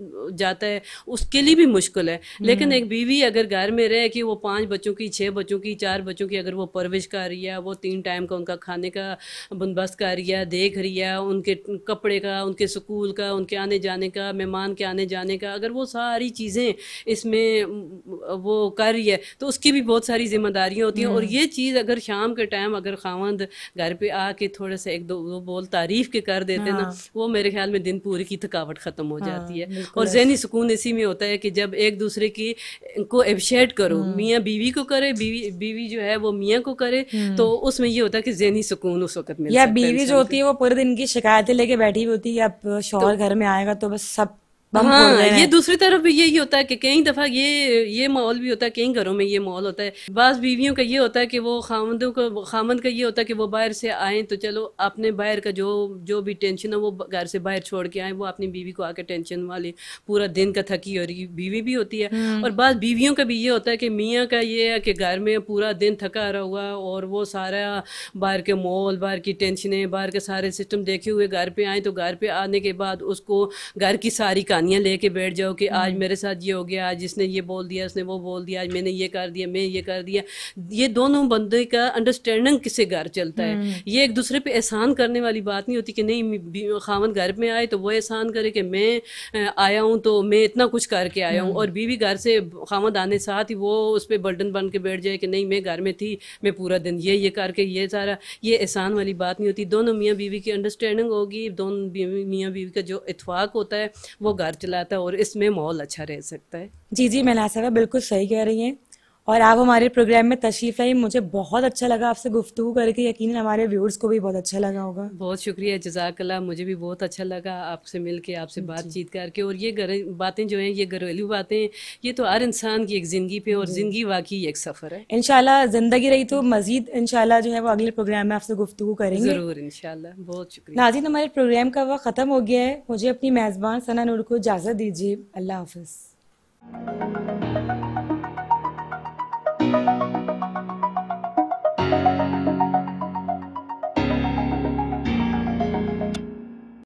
S2: जाता है उसके लिए भी मुश्किल है हम्म। लेकिन एक बीवी अगर घर में रहे कि वो पांच बच्चों की छः बच्चों की चार बच्चों की अगर वो परवरिश कर रही है वो तीन टाइम का उनका खाने का बंदोबस्त कर रही है देख रही है उनके कपड़े का उनके स्कूल का उनके आने जाने का मेहमान के आने जाने का अगर वो सारी चीज़ें इसमें वो कर रही है तो उसकी भी बहुत सारी जिम्मेदारियाँ होती हैं और हम्म। ये चीज़ अगर शाम के टाइम अगर खावंद घर पे आके थोड़े से एक दो, बोल तारीफ के कर देते ना हाँ। वो मेरे ख्याल में दिन पूरी की थकावट ख़त्म हो जाती हाँ, है और जहनी सुकून इसी में होता है कि जब एक दूसरे की को एप्रिशिएट करो हम्म। मियाँ बीवी को करे बीवी बीवी जो है वो मियाँ को करे तो हम्म। उसमें ये होता है कि जहनी सुकून उस वक्त में या बीवी जो होती
S1: है वो पूरे दिन की शिकायतें लेके बैठी हुई होती है अब शोहर तो घर में आएगा तो बस सब
S2: हाँ ये दूसरी तरफ भी यही होता है कि कई दफ़ा ये ये माहौल भी होता है कई घरों में ये माहौल होता है बस बीवियों का ये होता है कि वो खामदों को खामद का ये होता है कि वो बाहर से आए तो चलो अपने बाहर का जो जो भी टेंशन है वो घर से बाहर छोड़ के आए वो अपनी बीवी को आके टेंशन वाली पूरा दिन का थकी और बीवी भी होती है हम्म। और बस बीवियों का भी ये होता है कि मियाँ का ये है कि घर में पूरा दिन थका रहा हुआ और वो सारा बाहर के माहौल बाहर की टेंशनें बाहर के सारे सिस्टम देखे हुए घर पर आए तो घर पर आने के बाद उसको घर की सारी निशानियाँ लेके बैठ जाओ कि आज हम्म। मेरे साथ ये हो गया आज इसने ये बोल दिया उसने वो बोल दिया आज मैंने ये कर दिया मैं ये कर दिया ये दोनों बंदे का अंडरस्टैंडिंग किससे घर चलता है हम्म। ये एक दूसरे पे एहसान करने वाली बात नहीं होती कि नहीं खावन घर में आए तो वो एहसान करे कि मैं आया हूँ तो मैं इतना कुछ करके आया हूँ हम्म। और बीवी घर से खामद आने साथ ही वो उस पर बर्डन बन के बैठ जाए कि नहीं मैं घर में थी मैं पूरा दिन ये ये करके ये सारा ये एहसान वाली बात नहीं होती दोनों मियाँ बीवी की अंडरस्टैंडिंग होगी दोनों मियाँ बीवी का जो इतफाक़ होता है वो घर कार चलाता है और इसमें माहौल अच्छा रह सकता है
S1: जी जी मैं बिल्कुल सही कह रही हैं और आप हमारे प्रोग्राम में तशरीफ़ लाई मुझे बहुत अच्छा लगा आपसे गुफ्तु करके यकीन हमारे व्यूअर्स को भी बहुत अच्छा लगा होगा
S2: बहुत शुक्रिया जजाकला मुझे भी बहुत अच्छा लगा आपसे मिल के आपसे बातचीत करके और ये बातें जो हैं ये घरेलू बातें ये तो हर इंसान की एक ज़िंदगी पे और ज़िंदगी वाकई एक सफ़र है
S1: इनशाला ज़िंदगी रही तो मज़ीद इनशाला जो है वो अगले प्रोग्राम में
S2: आपसे गुफ्तु करेंगे ज़रूर इनशाला बहुत शुक्रिया नाजिन हमारे
S1: प्रोग्राम का वह ख़त्म हो गया है मुझे अपनी मेज़बान सना नूर को इजाज़त दीजिए अल्लाह
S2: हाफ